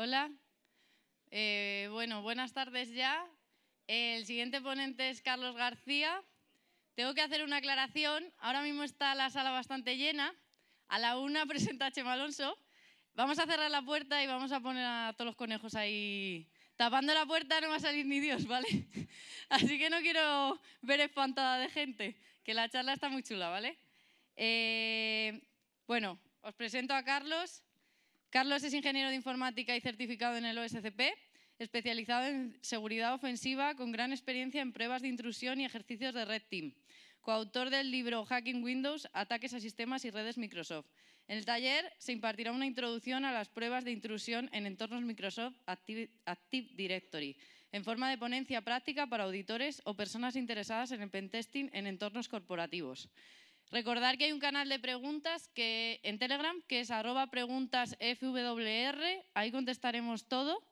Hola. Eh, bueno, buenas tardes ya. El siguiente ponente es Carlos García. Tengo que hacer una aclaración. Ahora mismo está la sala bastante llena. A la una presenta Chema Alonso. Vamos a cerrar la puerta y vamos a poner a todos los conejos ahí. Tapando la puerta no va a salir ni Dios, ¿vale? Así que no quiero ver espantada de gente, que la charla está muy chula, ¿vale? Eh, bueno, os presento a Carlos. Carlos es ingeniero de informática y certificado en el OSCP, especializado en seguridad ofensiva con gran experiencia en pruebas de intrusión y ejercicios de Red Team. Coautor del libro Hacking Windows, Ataques a Sistemas y Redes Microsoft. En el taller se impartirá una introducción a las pruebas de intrusión en entornos Microsoft Active, Directory, en forma de ponencia práctica para auditores o personas interesadas en el pentesting en entornos corporativos. Recordar que hay un canal de preguntas que, en Telegram que es arroba preguntas FWR, ahí contestaremos todo,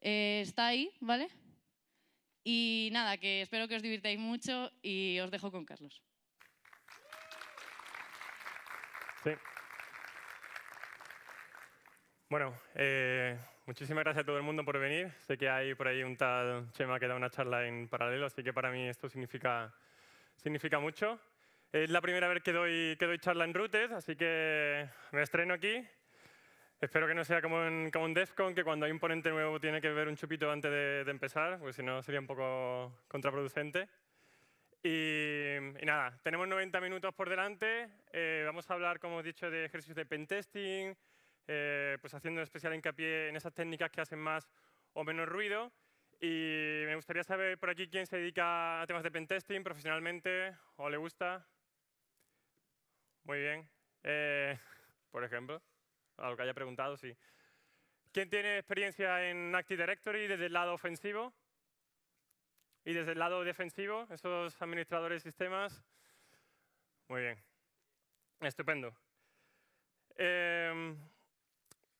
eh, está ahí, ¿vale? Y nada, que espero que os divirtáis mucho y os dejo con Carlos. Bueno, eh, muchísimas gracias a todo el mundo por venir. Sé que hay por ahí un tal Chema que da una charla en paralelo, así que para mí esto significa, significa mucho. Es la primera vez que doy, que doy charla en Routes, así que me estreno aquí. Espero que no sea como en, como en DEFCON, que cuando hay un ponente nuevo tiene que beber un chupito antes de, empezar, porque si no sería un poco contraproducente. Y, nada, tenemos 90 minutos por delante. Eh, vamos a hablar, como he dicho, de ejercicios de pentesting, eh, pues haciendo especial hincapié en esas técnicas que hacen más o menos ruido. Y me gustaría saber por aquí quién se dedica a temas de pentesting profesionalmente o le gusta. Muy bien. Eh, por ejemplo, algo que haya preguntado, sí. ¿Quién tiene experiencia en Active Directory desde el lado ofensivo? ¿Y desde el lado defensivo, esos administradores de sistemas? Muy bien. Estupendo. Em,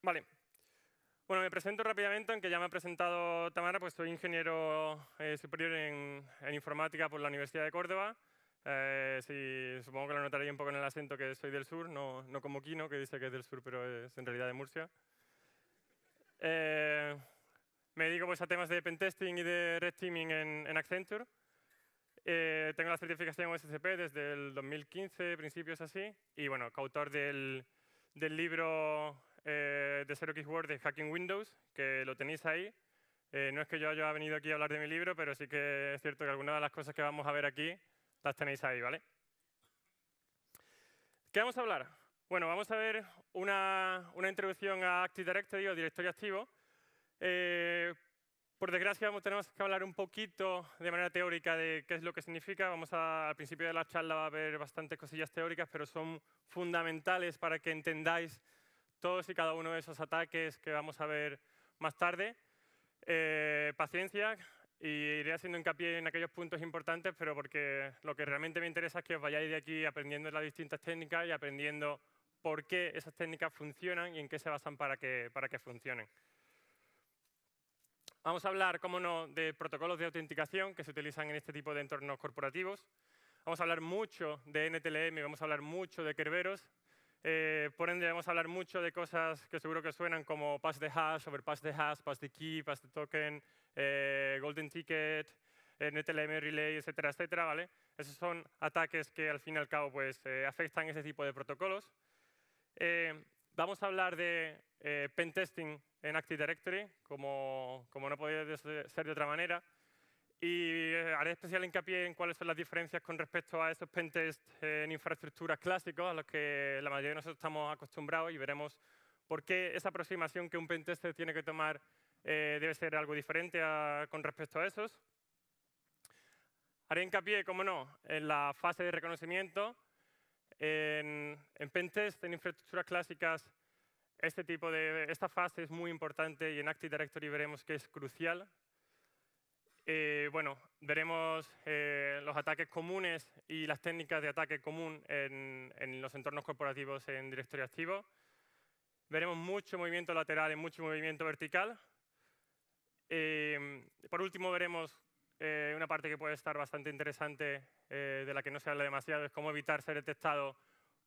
vale. Bueno, me presento rápidamente, aunque ya me ha presentado Tamara, pues soy ingeniero eh, superior en informática por la Universidad de Córdoba. Eh, supongo que lo notaréis un poco en el acento que soy del sur, no, como Kino, que dice que es del sur, pero es en realidad de Murcia. Eh, me dedico pues, a temas de pentesting y de red teaming en, Accenture. Eh, tengo la certificación OSCP desde el 2015, principios así, y bueno, coautor del, libro de Xerox Word de Hacking Windows, que lo tenéis ahí. no es que yo haya venido aquí a hablar de mi libro, pero sí que es cierto que alguna de las cosas que vamos a ver aquí las tenéis ahí, ¿vale? ¿Qué vamos a hablar? Bueno, vamos a ver una, una introducción a Active Directory o directorio activo. Eh, por desgracia, vamos, tenemos que hablar un poquito de manera teórica de qué es lo que significa. Vamos a, al principio de la charla va a haber bastantes cosillas teóricas, pero son fundamentales para que entendáis todos y cada uno de esos ataques que vamos a ver más tarde. Eh, paciencia, y iré haciendo hincapié en aquellos puntos importantes, pero porque lo que realmente me interesa es que os vayáis de aquí aprendiendo las distintas técnicas y aprendiendo por qué esas técnicas funcionan y en qué se basan para que, para que funcionen. Vamos a hablar, como no, de protocolos de autenticación que se utilizan en este tipo de entornos corporativos. Vamos a hablar mucho de NTLM, vamos a hablar mucho de Kerberos. Eh, por ende, vamos a hablar mucho de cosas que seguro que suenan como pass de hash, overpass de hash, pass de key, pass de token, eh, Golden Ticket, eh, NTLM Relay, etcétera, etcétera, ¿vale? Esos son ataques que al fin y al cabo pues, eh, afectan ese tipo de protocolos. vamos a hablar de pentesting en Active Directory, como, como no podía ser de otra manera. Y haré especial hincapié en cuáles son las diferencias con respecto a esos pentests en infraestructuras clásicos a los que la mayoría de nosotros estamos acostumbrados y veremos por qué esa aproximación que un pentester tiene que tomar eh, debe ser algo diferente con respecto a esos. Haré hincapié, como no, en la fase de reconocimiento. En, pentest, en infraestructuras clásicas, este tipo de, esta fase es muy importante y en Active Directory veremos que es crucial. Eh, bueno, veremos eh, los ataques comunes y las técnicas de ataque común en, los entornos corporativos en directorio activo. Veremos mucho movimiento lateral y mucho movimiento vertical, Em, por último, veremos eh, una parte que puede estar bastante interesante, eh, de la que no se habla demasiado, es cómo evitar ser detectado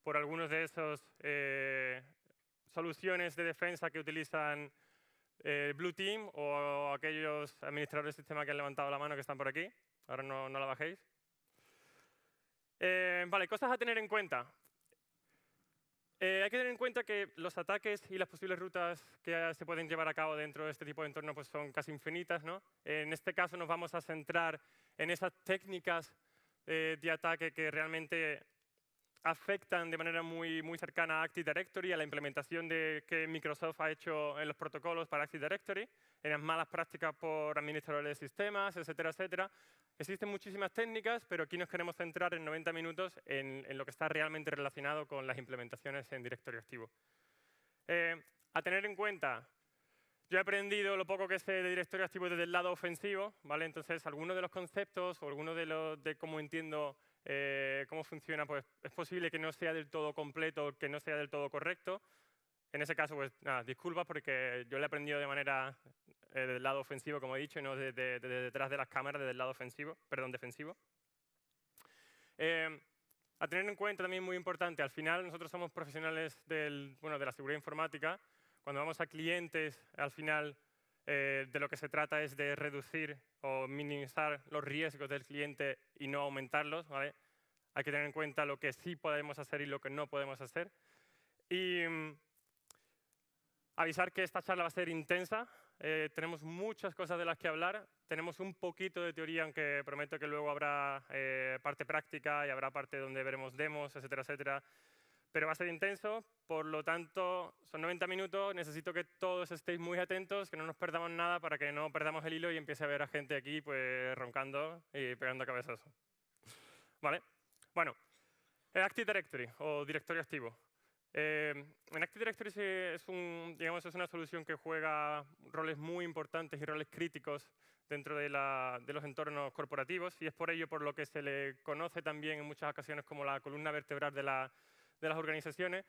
por algunos de esos eh, soluciones de defensa que utilizan Blue Team o aquellos administradores de sistema que han levantado la mano que están por aquí. Ahora no la bajéis. vale, cosas a tener en cuenta. Eh, hay que tener en cuenta que los ataques y las posibles rutas que se pueden llevar a cabo dentro de este tipo de entorno pues son casi infinitas. ¿no? En este caso nos vamos a centrar en esas técnicas eh, de ataque que realmente afectan de manera muy, muy cercana a Active Directory, a la implementación de, que Microsoft ha hecho en los protocolos para Active Directory, en las malas prácticas por administradores de sistemas, etcétera, etcétera, Existen muchísimas técnicas, pero aquí nos queremos centrar en 90 minutos en, lo que está realmente relacionado con las implementaciones en directorio activo. Eh, a tener en cuenta, yo he aprendido lo poco que sé de directorio activo desde el lado ofensivo, ¿vale? Entonces, algunos de los conceptos o algunos de, los, de cómo entiendo eh, cómo funciona, pues es posible que no sea del todo completo, que no sea del todo correcto en ese caso, pues disculpas porque yo le he aprendido de manera eh, del lado ofensivo, como he dicho, y no detrás de las cámaras, desde el lado ofensivo, perdón, defensivo. Eh, a tener en cuenta también muy importante, al final nosotros somos profesionales del, bueno, de la seguridad informática. Cuando vamos a clientes, al final eh, de lo que se trata es de reducir o minimizar los riesgos del cliente y no aumentarlos. ¿vale? Hay que tener en cuenta lo que sí podemos hacer y lo que no podemos hacer. Y mm, avisar que esta charla va a ser intensa. Eh, tenemos muchas cosas de las que hablar. Tenemos un poquito de teoría, aunque prometo que luego habrá eh, parte práctica y habrá parte donde veremos demos, etcétera, etcétera. Pero va a ser intenso, por lo tanto, son 90 minutos. Necesito que todos estéis muy atentos, que no nos perdamos nada para que no perdamos el hilo y empiece a ver a gente aquí pues, roncando y pegando cabezas. ¿Vale? Bueno, Active Directory o directorio activo. Eh, en Active Directory es, digamos, es, una solución que juega roles muy importantes y roles críticos dentro de, los entornos corporativos y es por ello por lo que se le conoce también en muchas ocasiones como la columna vertebral de, las organizaciones.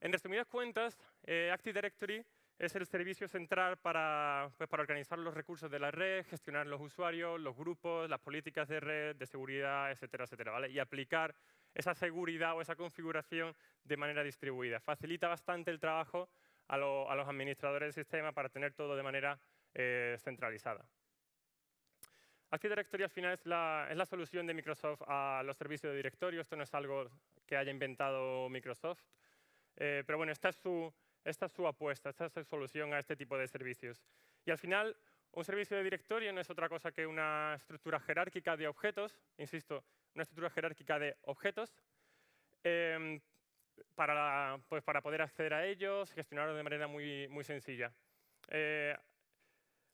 En resumidas cuentas, eh, Active Directory es el servicio central pues, para, organizar los recursos de la red, gestionar los usuarios, los grupos, las políticas de red, de seguridad, etcétera, etcétera, y aplicar esa seguridad o esa configuración de manera distribuida. Facilita bastante el trabajo a, los administradores del sistema para tener todo de manera eh, centralizada. Active Directory al final es la, solución de Microsoft a los servicios de directorio. Esto no es algo que haya inventado Microsoft. Eh, pero bueno, esta su, esta es su apuesta, esta es su solución a este tipo de servicios. Y al final, un servicio de directorio no es otra cosa que una estructura jerárquica de objetos. Insisto, una estructura jerárquica de objetos em, para, pues para, poder acceder a ellos, gestionarlos de manera muy, muy sencilla. Eh,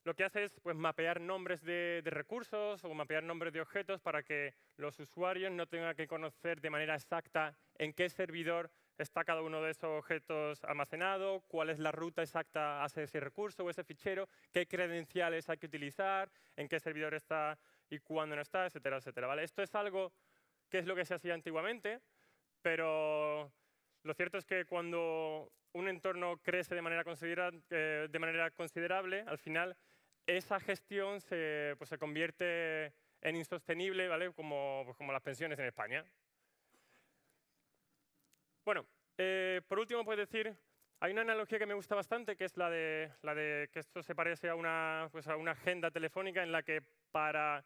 lo que hace es pues, mapear nombres de, de, recursos o mapear nombres de objetos para que los usuarios no tengan que conocer de manera exacta en qué servidor está cada uno de esos objetos almacenado, cuál es la ruta exacta hacia ese recurso o ese fichero, qué credenciales hay que utilizar, en qué servidor está y cuándo no está, etcétera, etcétera. ¿vale? Esto es algo que es lo que se hacía antiguamente, pero lo cierto es que cuando un entorno crece de manera, eh, de manera considerable, al final esa gestión se, pues, se convierte en insostenible, ¿vale? como, pues, como las pensiones en España. Bueno, eh, por último, puedes decir, hay una analogía que me gusta bastante, que es la de, la de que esto se parece a una, pues, a una agenda telefónica en la que para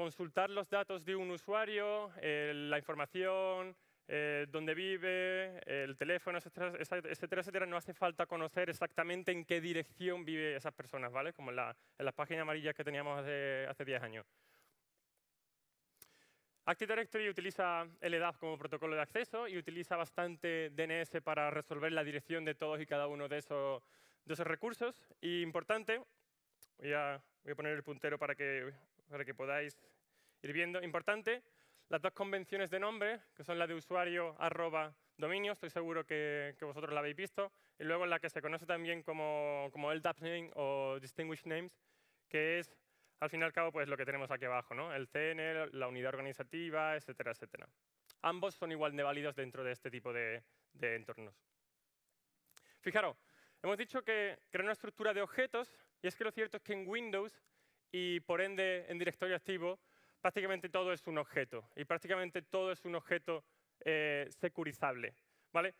consultar los datos de un usuario, eh, la información, eh, dónde vive, el teléfono, etcétera, etcétera, no hace falta conocer exactamente en qué dirección vive esas personas, ¿vale? Como en las páginas amarillas que teníamos hace, 10 años. Active Directory utiliza el LDAP como protocolo de acceso y utiliza bastante DNS para resolver la dirección de todos y cada uno de esos, recursos. Y importante, voy a poner el puntero para que para que podáis ir viendo. Importante, las dos convenciones de nombre, que son la de usuario arroba dominio, estoy seguro que, vosotros la habéis visto, y luego la que se conoce también como, el LDAP name o Distinguished Names, que es, al fin y al cabo, pues, lo que tenemos aquí abajo, ¿no? el CN, la unidad organizativa, etcétera, etcétera. Ambos son igual de válidos dentro de este tipo de, de entornos. Fijaros, hemos dicho que crear una estructura de objetos, y es que lo cierto es que en Windows y por ende en directorio activo, prácticamente todo es un objeto y prácticamente todo es un objeto eh, securizable. ¿vale?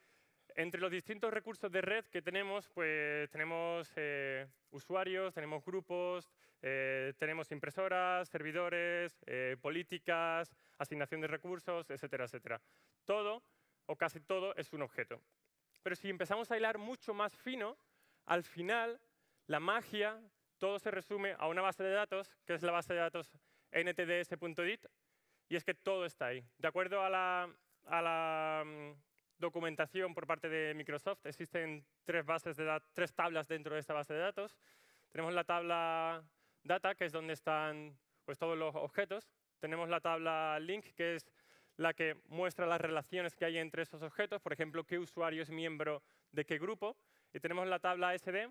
Entre los distintos recursos de red que tenemos, pues tenemos eh, usuarios, tenemos grupos, eh, tenemos impresoras, servidores, políticas, asignación de recursos, etcétera, etcétera. Todo o casi todo es un objeto. Pero si empezamos a hilar mucho más fino, al final la magia todo se resume a una base de datos, que es la base de datos ntds.dit, y es que todo está ahí. De acuerdo a la, mm, documentación por parte de Microsoft, existen tres, bases de tres tablas dentro de esta base de datos. Tenemos la tabla data, que es donde están pues, todos los objetos. Tenemos la tabla link, que es la que muestra las relaciones que hay entre esos objetos, por ejemplo, qué usuario es miembro de qué grupo. Y tenemos la tabla SD,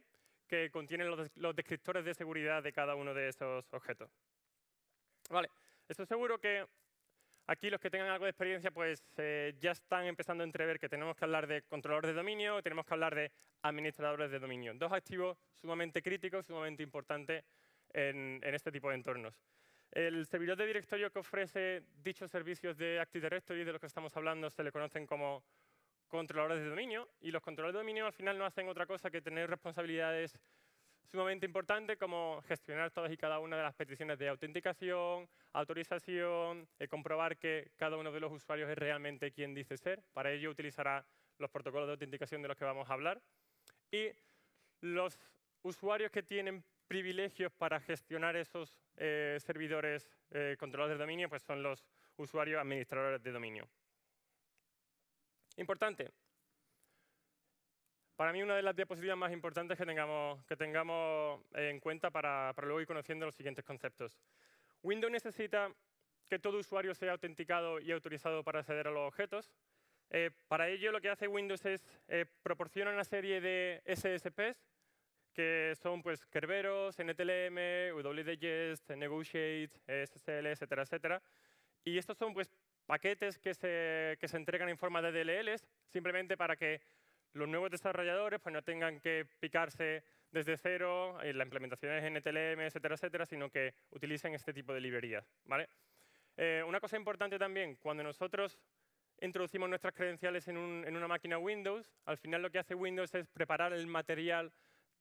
que contienen los, descriptores de seguridad de cada uno de esos objetos. Vale, estoy seguro que Aquí los que tengan algo de experiencia pues eh, ya están empezando a entrever que tenemos que hablar de controladores de dominio, tenemos que hablar de administradores de dominio. Dos activos sumamente críticos, sumamente importantes en, en este tipo de entornos. El servidor de directorio que ofrece dichos servicios de Active Directory, de los que estamos hablando, se le conocen como controladores de dominio, y los controladores de dominio al final no hacen otra cosa que tener responsabilidades sumamente importantes como gestionar todas y cada una de las peticiones de autenticación, autorización, y eh, comprobar que cada uno de los usuarios es realmente quien dice ser. Para ello utilizará los protocolos de autenticación de los que vamos a hablar. Y los usuarios que tienen privilegios para gestionar esos eh, servidores eh, controladores de dominio pues son los usuarios administradores de dominio. Importante. Para mí una de las diapositivas más importantes que tengamos, que tengamos en cuenta para, luego ir conociendo los siguientes conceptos. Windows necesita que todo usuario sea autenticado y autorizado para acceder a los objetos. Eh, para ello lo que hace Windows es proporcionar eh, proporciona una serie de SSPs que son pues Kerberos, NTLM, WDGest, Negotiate, SSL, etcétera, etcétera. Y estos son pues paquetes que se, que se entregan en forma de DLLs, simplemente para que los nuevos desarrolladores pues, no tengan que picarse desde cero en la implementación de NTLM, etcétera, etcétera, sino que utilicen este tipo de librerías. ¿vale? Eh, una cosa importante también, cuando nosotros introducimos nuestras credenciales en, un, en, una máquina Windows, al final lo que hace Windows es preparar el material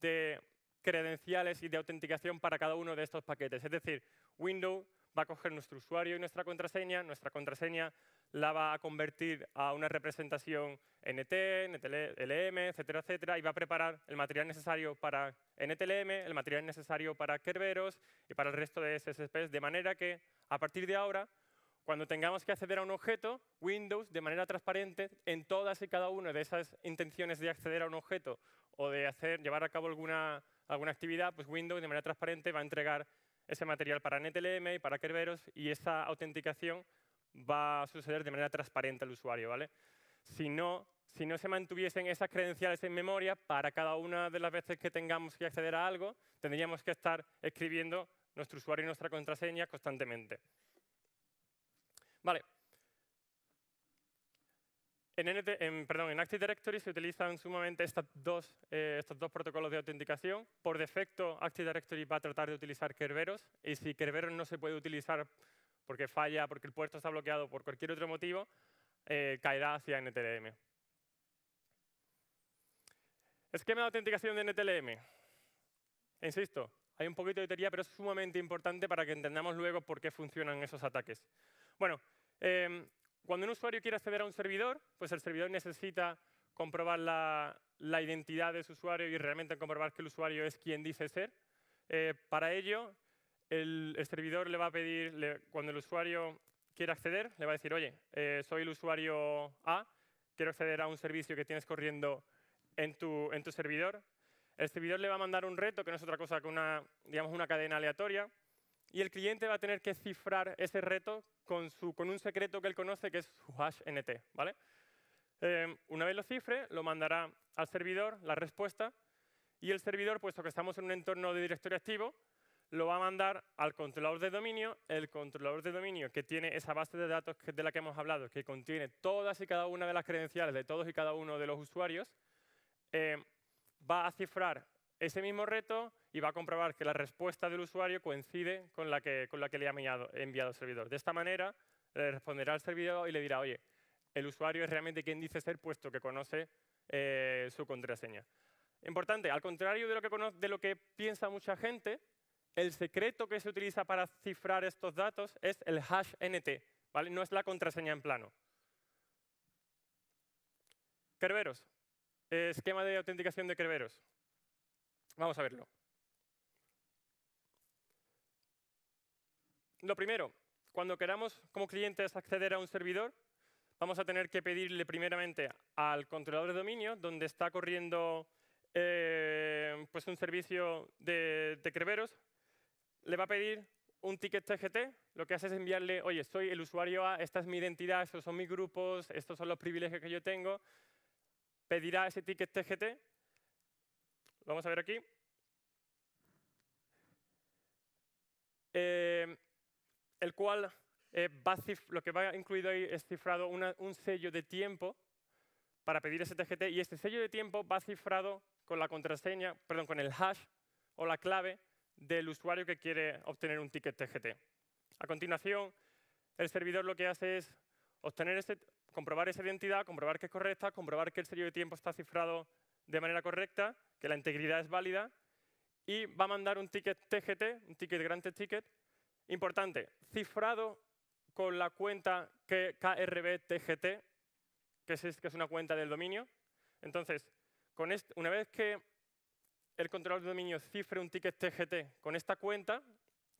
de credenciales y de autenticación para cada uno de estos paquetes. Es decir, Windows va a coger nuestro usuario y nuestra contraseña, nuestra contraseña la va a convertir a una representación NT, NTLM, etcétera, etcétera, y va a preparar el material necesario para NTLM, el material necesario para Kerberos y para el resto de SSPs, de manera que a partir de ahora, cuando tengamos que acceder a un objeto, Windows, de manera transparente, en todas y cada una de esas intenciones de acceder a un objeto o de hacer, llevar a cabo alguna, alguna actividad, pues Windows, de manera transparente, va a entregar ese material para NetLM y para Kerberos y esa autenticación va a suceder de manera transparente al usuario. ¿vale? Si, no, si no se mantuviesen esas credenciales en memoria, para cada una de las veces que tengamos que acceder a algo, tendríamos que estar escribiendo nuestro usuario y nuestra contraseña constantemente. Vale, en, perdón, en, Active Directory se utilizan sumamente estas dos, eh, estos dos protocolos de autenticación. Por defecto, Active Directory va a tratar de utilizar Kerberos y si Kerberos no se puede utilizar porque falla, porque el puerto está bloqueado, por cualquier otro motivo, eh, caerá hacia NTLM. Esquema de autenticación de NTLM. Insisto, hay un poquito de teoría, pero es sumamente importante para que entendamos luego por qué funcionan esos ataques. Bueno, em, cuando un usuario quiere acceder a un servidor, pues el servidor necesita comprobar la, identidad de su usuario y realmente comprobar que el usuario es quien dice ser. Eh, para ello, el, servidor le va a pedir, cuando el usuario quiere acceder, le va a decir, oye, eh, soy el usuario A, quiero acceder a un servicio que tienes corriendo en tu, en tu servidor. El servidor le va a mandar un reto, que no es otra cosa que una, digamos, una cadena aleatoria, y el cliente va a tener que cifrar ese reto con, su, con un secreto que él conoce, que es su hash NT. ¿vale? Em, una vez lo cifre, lo mandará al servidor la respuesta y el servidor, puesto que estamos en un entorno de directorio activo, lo va a mandar al controlador de dominio, el controlador de dominio que tiene esa base de datos de la que hemos hablado, que contiene todas y cada una de las credenciales de todos y cada uno de los usuarios, em, va a cifrar ese mismo reto, y va a comprobar que la respuesta del usuario coincide con la que, con la que le ha enviado, el servidor. De esta manera, le responderá al servidor y le dirá, oye, el usuario es realmente quien dice ser, puesto que conoce eh, su contraseña. Importante, al contrario de lo, que de lo que piensa mucha gente, el secreto que se utiliza para cifrar estos datos es el hash NT, ¿vale? no es la contraseña en plano. Kerberos, eh, esquema de autenticación de Kerberos. Vamos a verlo. Lo primero, cuando queramos como clientes acceder a un servidor, vamos a tener que pedirle primeramente al controlador de dominio, donde está corriendo eh, pues un servicio de, de creveros, le va a pedir un ticket TGT, lo que hace es enviarle, oye, soy el usuario A, esta es mi identidad, estos son mis grupos, estos son los privilegios que yo tengo. Pedirá ese ticket TGT. vamos a ver aquí. Eh, el cual eh, va lo que va incluido ahí es cifrado un sello de tiempo para pedir ese TGT y este sello de tiempo va cifrado con la contraseña, perdón, con el hash o la clave del usuario que quiere obtener un ticket TGT. A continuación, el servidor lo que hace es obtener ese, comprobar esa identidad, comprobar que es correcta, comprobar que el sello de tiempo está cifrado de manera correcta, que la integridad es válida y va a mandar un ticket TGT, un ticket grande ticket, Importante, cifrado con la cuenta que KRBTGT, que es, que es una cuenta del dominio. Entonces, con una vez que el controlador de dominio cifre un ticket TGT con esta cuenta,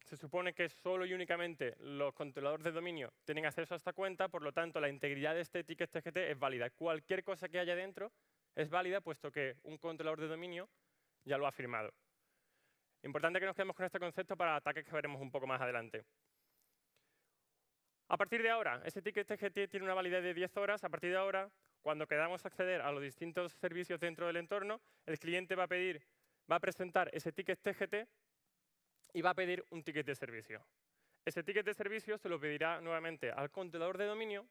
se supone que solo y únicamente los controladores de dominio tienen acceso a esta cuenta, por lo tanto, la integridad de este ticket TGT es válida. Cualquier cosa que haya dentro es válida, puesto que un controlador de dominio ya lo ha firmado. Importante que nos quedemos con este concepto para ataques que veremos un poco más adelante. A partir de ahora, ese ticket TGT tiene una validez de 10 horas. A partir de ahora, cuando queramos acceder a los distintos servicios dentro del entorno, el cliente va a pedir, va a presentar ese ticket TGT y va a pedir un ticket de servicio. Ese ticket de servicio se lo pedirá nuevamente al controlador de dominio,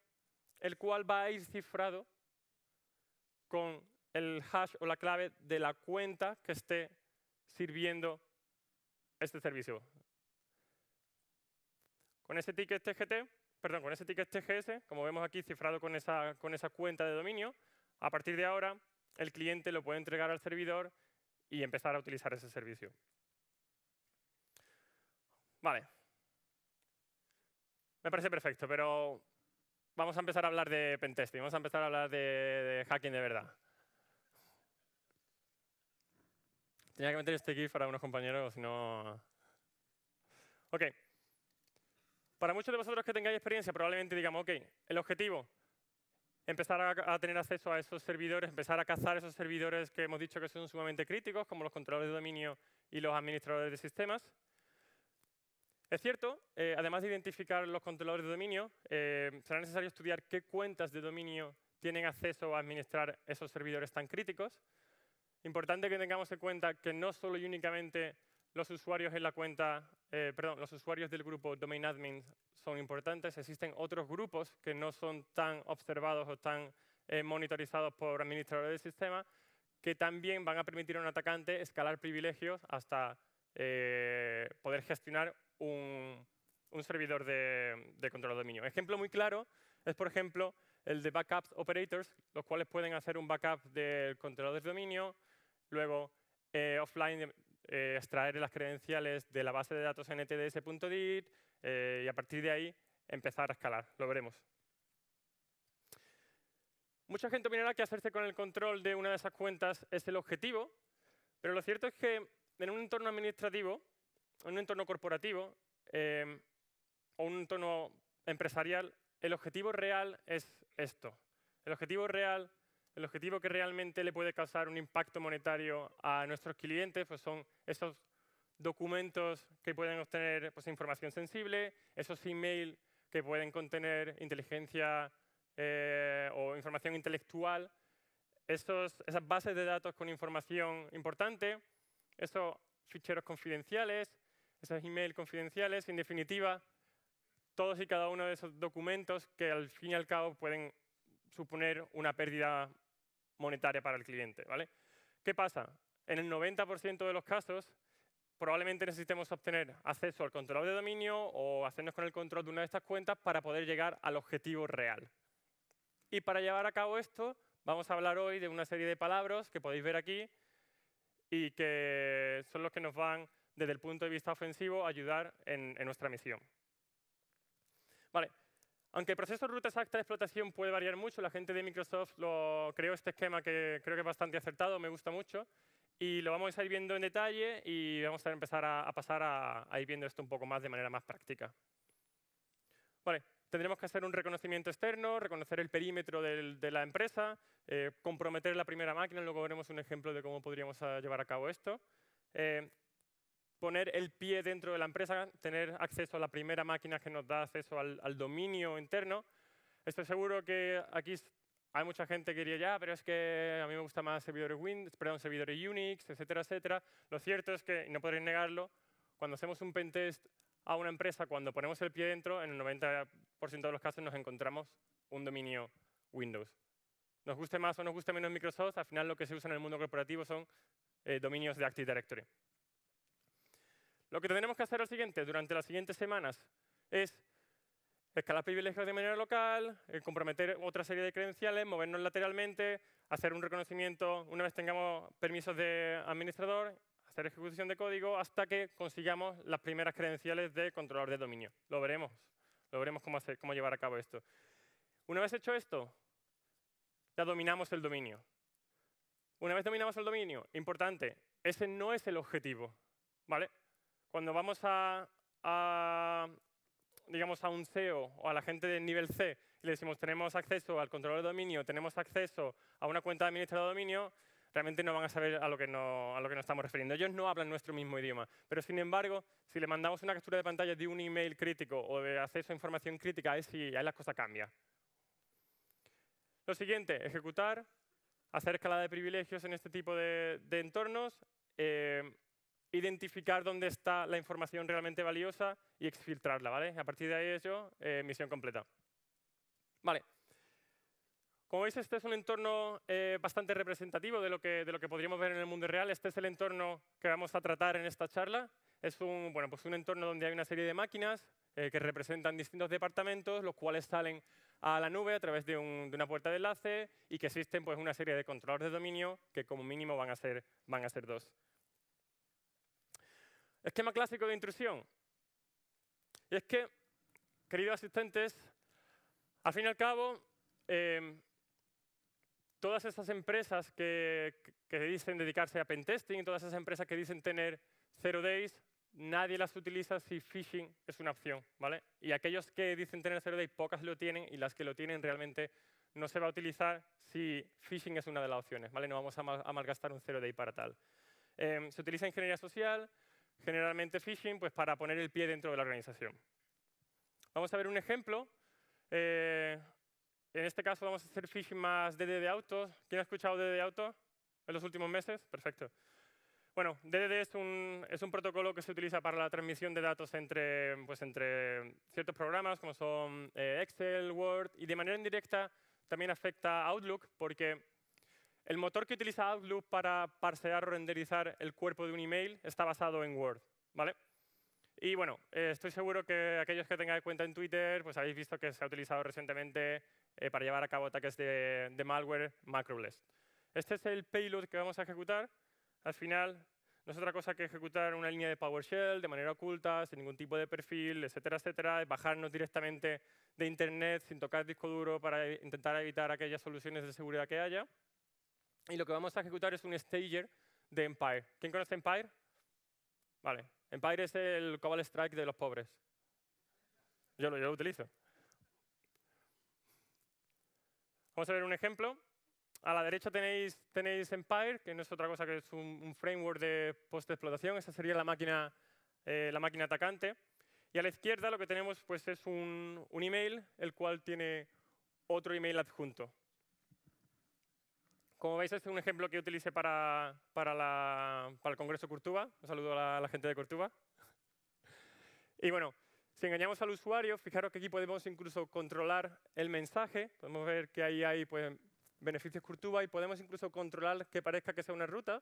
el cual va a ir cifrado con el hash o la clave de la cuenta que esté sirviendo este servicio. Con ese ticket TGT, perdón, con ese ticket TGS, como vemos aquí cifrado con esa, con esa cuenta de dominio, a partir de ahora el cliente lo puede entregar al servidor y empezar a utilizar ese servicio. Vale. Me parece perfecto, pero vamos a empezar a hablar de pentesting, vamos a empezar a hablar de hacking de verdad. Tenía que meter este GIF para unos compañeros, si no... Ok. Para muchos de vosotros que tengáis experiencia, probablemente digamos, ok, el objetivo, empezar a, tener acceso a esos servidores, empezar a cazar esos servidores que hemos dicho que son sumamente críticos, como los controladores de dominio y los administradores de sistemas. Es cierto, eh, además de identificar los controladores de dominio, eh, será necesario estudiar qué cuentas de dominio tienen acceso a administrar esos servidores tan críticos. Importante que tengamos en cuenta que no solo y únicamente los usuarios en la cuenta, eh, perdón, los usuarios del grupo Domain Admin son importantes, existen otros grupos que no son tan observados o tan eh, monitorizados por administradores del sistema, que también van a permitir a un atacante escalar privilegios hasta eh, poder gestionar un, servidor de, control de dominio. Ejemplo muy claro es, por ejemplo, el de backup operators, los cuales pueden hacer un backup del controlador de dominio, Luego, eh, offline, eh, extraer las credenciales de la base de datos ntds.dit eh, y a partir de ahí empezar a escalar. Lo veremos. Mucha gente opinará que hacerse con el control de una de esas cuentas es el objetivo, pero lo cierto es que en un entorno administrativo, en un entorno corporativo em, o un entorno empresarial, el objetivo real es esto. El objetivo real el objetivo que realmente le puede causar un impacto monetario a nuestros clientes pues son esos documentos que pueden obtener pues, información sensible, esos email que pueden contener inteligencia eh, o información intelectual, esos, esas bases de datos con información importante, esos ficheros confidenciales, esos email confidenciales, en definitiva, todos y cada uno de esos documentos que al fin y al cabo pueden suponer una pérdida monetaria para el cliente. ¿vale? ¿Qué pasa? En el 90% de los casos, probablemente necesitemos obtener acceso al control de dominio o hacernos con el control de una de estas cuentas para poder llegar al objetivo real. Y para llevar a cabo esto, vamos a hablar hoy de una serie de palabras que podéis ver aquí y que son los que nos van, desde el punto de vista ofensivo, a ayudar en, en nuestra misión. Vale, aunque el proceso de ruta exacta de explotación puede variar mucho, la gente de Microsoft lo creó este esquema que creo que es bastante acertado, me gusta mucho, y lo vamos a ir viendo en detalle y vamos a empezar a, pasar a, ir viendo esto un poco más de manera más práctica. tendremos que hacer un reconocimiento externo, reconocer el perímetro de la empresa, eh, comprometer la primera máquina, luego veremos un ejemplo de cómo podríamos ah, llevar a cabo esto. Eh, poner el pie dentro de la empresa, tener acceso a la primera máquina que nos da acceso al, dominio interno. Estoy seguro que aquí hay mucha gente que diría, ya, pero es que a mí me gusta más servidores, Windows, perdón, servidores Unix, etcétera, etcétera. Lo cierto es que, y no podréis negarlo, cuando hacemos un pentest a una empresa, cuando ponemos el pie dentro, en el 90% de los casos nos encontramos un dominio Windows. Nos guste más o nos guste menos Microsoft, al final lo que se usa en el mundo corporativo son eh, dominios de Active Directory. Lo que tendremos que hacer lo siguiente, durante las siguientes semanas, es escalar privilegios de manera local, eh, comprometer otra serie de credenciales, movernos lateralmente, hacer un reconocimiento una vez tengamos permisos de administrador, hacer ejecución de código hasta que consigamos las primeras credenciales de controlador de dominio. Lo veremos, lo veremos cómo, cómo llevar a cabo esto. Una vez hecho esto, ya dominamos el dominio. Una vez dominamos el dominio, importante, ese no es el objetivo, ¿vale? Cuando vamos a, digamos, a un CEO o a la gente de nivel C y le decimos tenemos acceso al control de dominio, tenemos acceso a una cuenta de administrador de dominio, realmente no van a saber a lo, que nos estamos refiriendo. Ellos no hablan nuestro mismo idioma, pero sin embargo, si le mandamos una captura de pantalla de un email crítico o de acceso a información crítica, ahí ahí las cosas cambian. Lo siguiente, ejecutar, hacer escalada de privilegios en este tipo de, entornos, eh, identificar dónde está la información realmente valiosa y exfiltrarla, ¿vale? A partir de ahí yo, eh, misión completa. Vale. Como veis, este es un entorno eh, bastante representativo de lo, que, de lo que podríamos ver en el mundo real. Este es el entorno que vamos a tratar en esta charla. Es un, bueno, pues un entorno donde hay una serie de máquinas eh, que representan distintos departamentos, los cuales salen a la nube a través de, de, una puerta de enlace y que existen pues, una serie de controladores de dominio que como mínimo van a ser, van a ser dos. Esquema clásico de intrusión. Y es que, queridos asistentes, al fin y al cabo, em, todas esas empresas que, dicen dedicarse a pentesting, todas esas empresas que dicen tener zero days, nadie las utiliza si phishing es una opción, ¿vale? Y aquellos que dicen tener zero days, pocas lo tienen y las que lo tienen realmente no se va a utilizar si phishing es una de las opciones, ¿vale? No vamos a, malgastar un zero day para tal. Em, se utiliza ingeniería social, generalmente phishing, pues para poner el pie dentro de la organización. Vamos a ver un ejemplo. Eh, en este caso vamos a hacer phishing más DDD de autos. ¿Quién ha escuchado DDD Auto en los últimos meses? Perfecto. Bueno, DDD es un, es un, protocolo que se utiliza para la transmisión de datos entre, pues, entre ciertos programas como son eh, Excel, Word y de manera indirecta también afecta Outlook porque el motor que utiliza Outlook para parsear o renderizar el cuerpo de un email está basado en Word, ¿vale? Y bueno, eh, estoy seguro que aquellos que tengáis cuenta en Twitter, pues habéis visto que se ha utilizado recientemente eh, para llevar a cabo ataques de, de malware macroblast. Este es el payload que vamos a ejecutar. Al final, no es otra cosa que ejecutar una línea de PowerShell de manera oculta, sin ningún tipo de perfil, etcétera, etcétera, bajarnos directamente de Internet sin tocar disco duro para intentar evitar aquellas soluciones de seguridad que haya y lo que vamos a ejecutar es un stager de Empire. ¿Quién conoce Empire? Vale, Empire es el Cobalt Strike de los pobres. Yo lo, utilizo. Vamos a ver un ejemplo. A la derecha tenéis, tenéis Empire, que no es otra cosa que es un, framework de post-explotación. Esa sería la máquina, eh, la máquina atacante. Y a la izquierda lo que tenemos pues, es un email, el cual tiene otro email adjunto. Como veis, este es un ejemplo que utilicé para, para, la, para el Congreso Curtuba. Un saludo a la, gente de Curtuba. Y bueno, si engañamos al usuario, fijaros que aquí podemos incluso controlar el mensaje. Podemos ver que ahí hay pues, beneficios Curtuba y podemos incluso controlar que parezca que sea una ruta.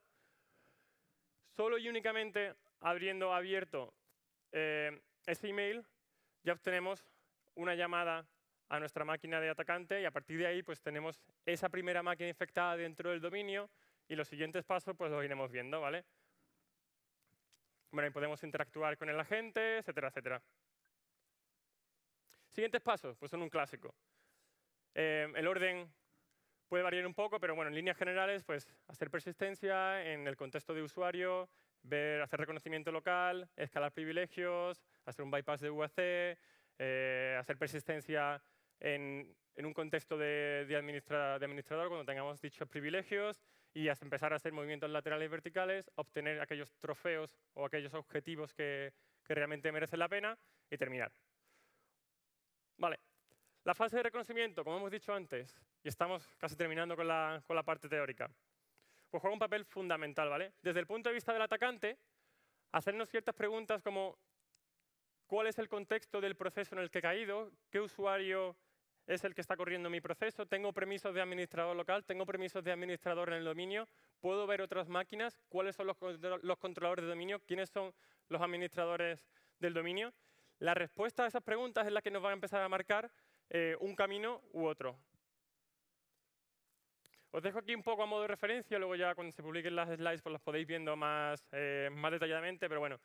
Solo y únicamente abriendo abierto eh, ese email, ya obtenemos una llamada a nuestra máquina de atacante y a partir de ahí pues tenemos esa primera máquina infectada dentro del dominio y los siguientes pasos pues los iremos viendo, ¿vale? Bueno, podemos interactuar con el agente, etcétera, etcétera. Siguientes pasos, pues son un clásico. Eh, el orden puede variar un poco, pero bueno, en líneas generales, pues hacer persistencia en el contexto de usuario, ver, hacer reconocimiento local, escalar privilegios, hacer un bypass de UAC, eh, hacer persistencia en, un contexto de, administrador, cuando tengamos dichos privilegios y hasta empezar a hacer movimientos laterales y verticales, obtener aquellos trofeos o aquellos objetivos que, que realmente merecen la pena y terminar. Vale, la fase de reconocimiento, como hemos dicho antes, y estamos casi terminando con la, con la parte teórica, pues juega un papel fundamental, ¿vale? Desde el punto de vista del atacante, hacernos ciertas preguntas como ¿cuál es el contexto del proceso en el que he caído? ¿Qué usuario es el que está corriendo mi proceso, tengo permisos de administrador local, tengo permisos de administrador en el dominio, puedo ver otras máquinas, cuáles son los, controladores de dominio, quiénes son los administradores del dominio. La respuesta a esas preguntas es la que nos va a empezar a marcar eh, un camino u otro. Os dejo aquí un poco a modo de referencia, luego ya cuando se publiquen las slides pues las podéis viendo más, eh, más detalladamente, pero bueno,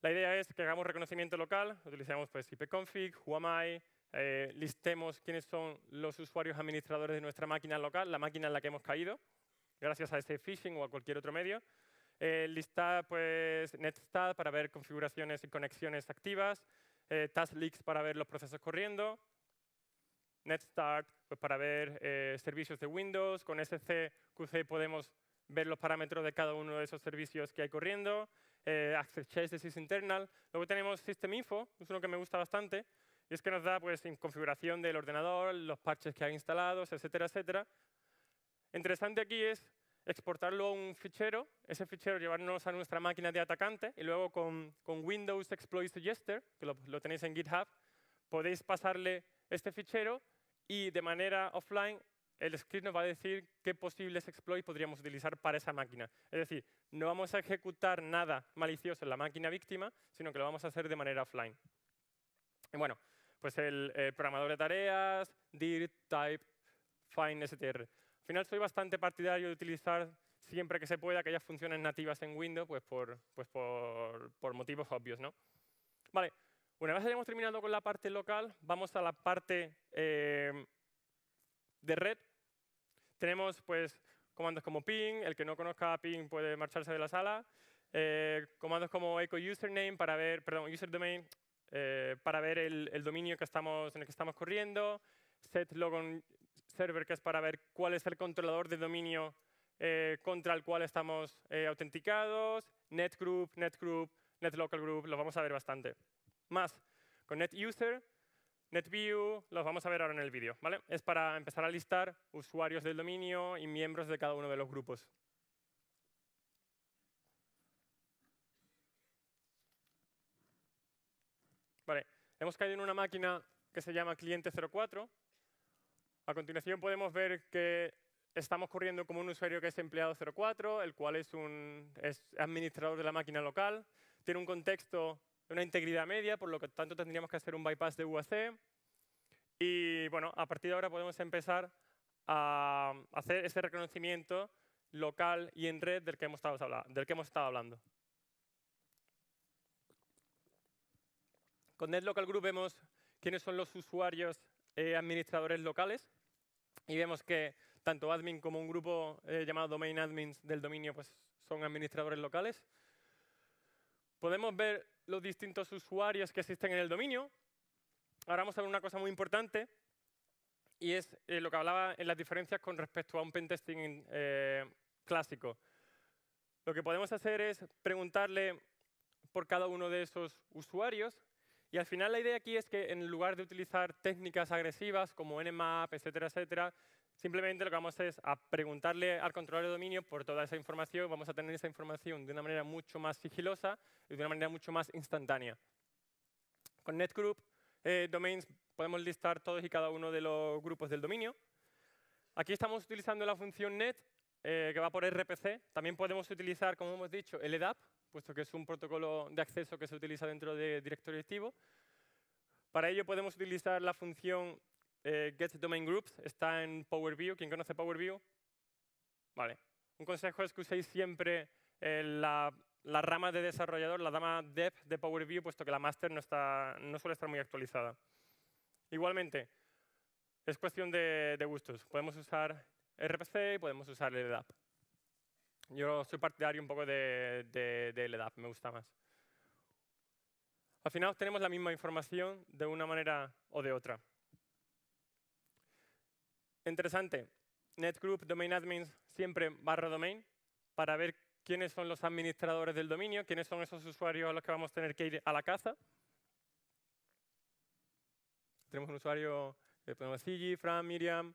la idea es que hagamos reconocimiento local, Utilizamos pues, ipconfig, Huamai... Eh, listemos quiénes son los usuarios administradores de nuestra máquina local, la máquina en la que hemos caído, gracias a este phishing o a cualquier otro medio. Eh, listar pues, NetStat para ver configuraciones y conexiones activas, eh, TaskLeaks para ver los procesos corriendo, NetStart pues, para ver eh, servicios de Windows, con SCQC podemos ver los parámetros de cada uno de esos servicios que hay corriendo, Access Chase de internal. Luego tenemos System Info, es uno que me gusta bastante, y es que nos da pues, configuración del ordenador, los parches que hay instalados, etcétera, etcétera. Interesante aquí es exportarlo a un fichero, ese fichero llevarnos a nuestra máquina de atacante y luego con, con Windows Exploit Suggester, que lo, lo, tenéis en GitHub, podéis pasarle este fichero y de manera offline el script nos va a decir qué posibles exploits podríamos utilizar para esa máquina. Es decir, no vamos a ejecutar nada malicioso en la máquina víctima, sino que lo vamos a hacer de manera offline. Y bueno, pues el eh, programador de tareas, dir, type, find, str. Al final soy bastante partidario de utilizar siempre que se pueda aquellas funciones nativas en Windows, pues por, pues por, por motivos obvios. ¿no? Vale, una vez hayamos terminado con la parte local, vamos a la parte eh, de red. Tenemos pues comandos como ping, el que no conozca ping puede marcharse de la sala. Eh, comandos como echo username para ver, perdón, user domain eh, para ver el, dominio en el que estamos corriendo, set logon server, que es para ver cuál es el controlador de dominio eh, contra el cual estamos eh, autenticados, netgroup, netgroup, netlocalgroup, los vamos a ver bastante. Más, con netuser, netview, los vamos a ver ahora en el vídeo. ¿vale? Es para empezar a listar usuarios del dominio y miembros de cada uno de los grupos. Hemos caído en una máquina que se llama cliente 04. A continuación podemos ver que estamos corriendo como un usuario que es empleado 04, el cual es, un, administrador de la máquina local, tiene un contexto de una integridad media, por lo que tanto tendríamos que hacer un bypass de UAC. Y bueno, a partir de ahora podemos empezar a hacer ese reconocimiento local y en red del que del que hemos estado hablando. Con Netlocal Group vemos quiénes son los usuarios eh, administradores locales y vemos que tanto admin como un grupo eh, llamado domain admins del dominio pues, son administradores locales. Podemos ver los distintos usuarios que existen en el dominio. Ahora vamos a ver una cosa muy importante y es eh, lo que hablaba en las diferencias con respecto a un pentesting clásico. Lo que podemos hacer es preguntarle por cada uno de esos usuarios y al final la idea aquí es que en lugar de utilizar técnicas agresivas como Nmap, etcétera, etcétera, simplemente lo que vamos a hacer es a preguntarle al controlador de dominio por toda esa información, vamos a tener esa información de una manera mucho más sigilosa y de una manera mucho más instantánea. Con NetGroup eh, Domains podemos listar todos y cada uno de los grupos del dominio. Aquí estamos utilizando la función net, eh, que va por RPC. También podemos utilizar, como hemos dicho, el EDAP, puesto que es un protocolo de acceso que se utiliza dentro de directorio activo. Para ello podemos utilizar la función eh, getDomainGroups, está en PowerView. ¿Quién conoce PowerView? Vale. Un consejo es que uséis siempre eh, la, rama de desarrollador, la rama dev de PowerView, puesto que la master no, está, no suele estar muy actualizada. Igualmente, es cuestión de, gustos. Podemos usar RPC y podemos usar LDAP. Yo soy partidario un poco de, de, LDAP, me gusta más. Al final tenemos la misma información de una manera o de otra. Interesante, netgroup domain admins siempre barra domain para ver quiénes son los administradores del dominio, quiénes son esos usuarios a los que vamos a tener que ir a la caza. Tenemos un usuario, de eh, ponemos Sigi, Fran, Miriam,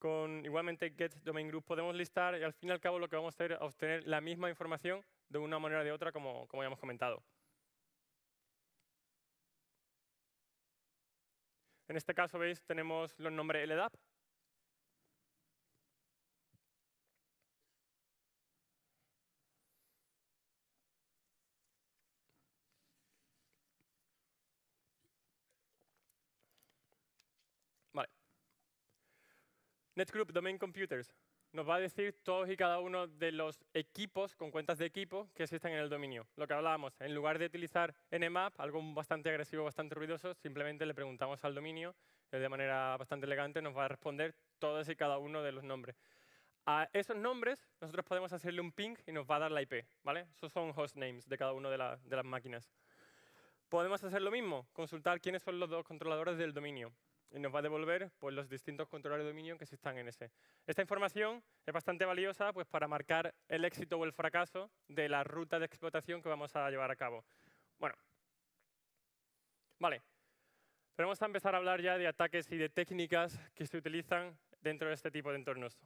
con igualmente get domain group podemos listar y al fin y al cabo lo que vamos a hacer es obtener la misma información de una manera o de otra como, como ya hemos comentado. En este caso, veis, tenemos los nombres LDAP, Netgroup Domain Computers nos va a decir todos y cada uno de los equipos con cuentas de equipo que existen en el dominio. Lo que hablábamos, en lugar de utilizar Nmap, algo bastante agresivo, bastante ruidoso, simplemente le preguntamos al dominio, eh, de manera bastante elegante nos va a responder todos y cada uno de los nombres. A esos nombres nosotros podemos hacerle un ping y nos va a dar la IP, ¿vale? Esos son hostnames de cada una de las máquinas. Podemos hacer lo mismo, consultar quiénes son los dos controladores del dominio y nos va a devolver pues, los distintos controladores de dominio que están en ese. Esta información es bastante valiosa pues, para marcar el éxito o el fracaso de la ruta de explotación que vamos a llevar a cabo. Bueno, vale. Pero vamos a empezar a hablar ya de ataques y de técnicas que se utilizan dentro de este tipo de entornos.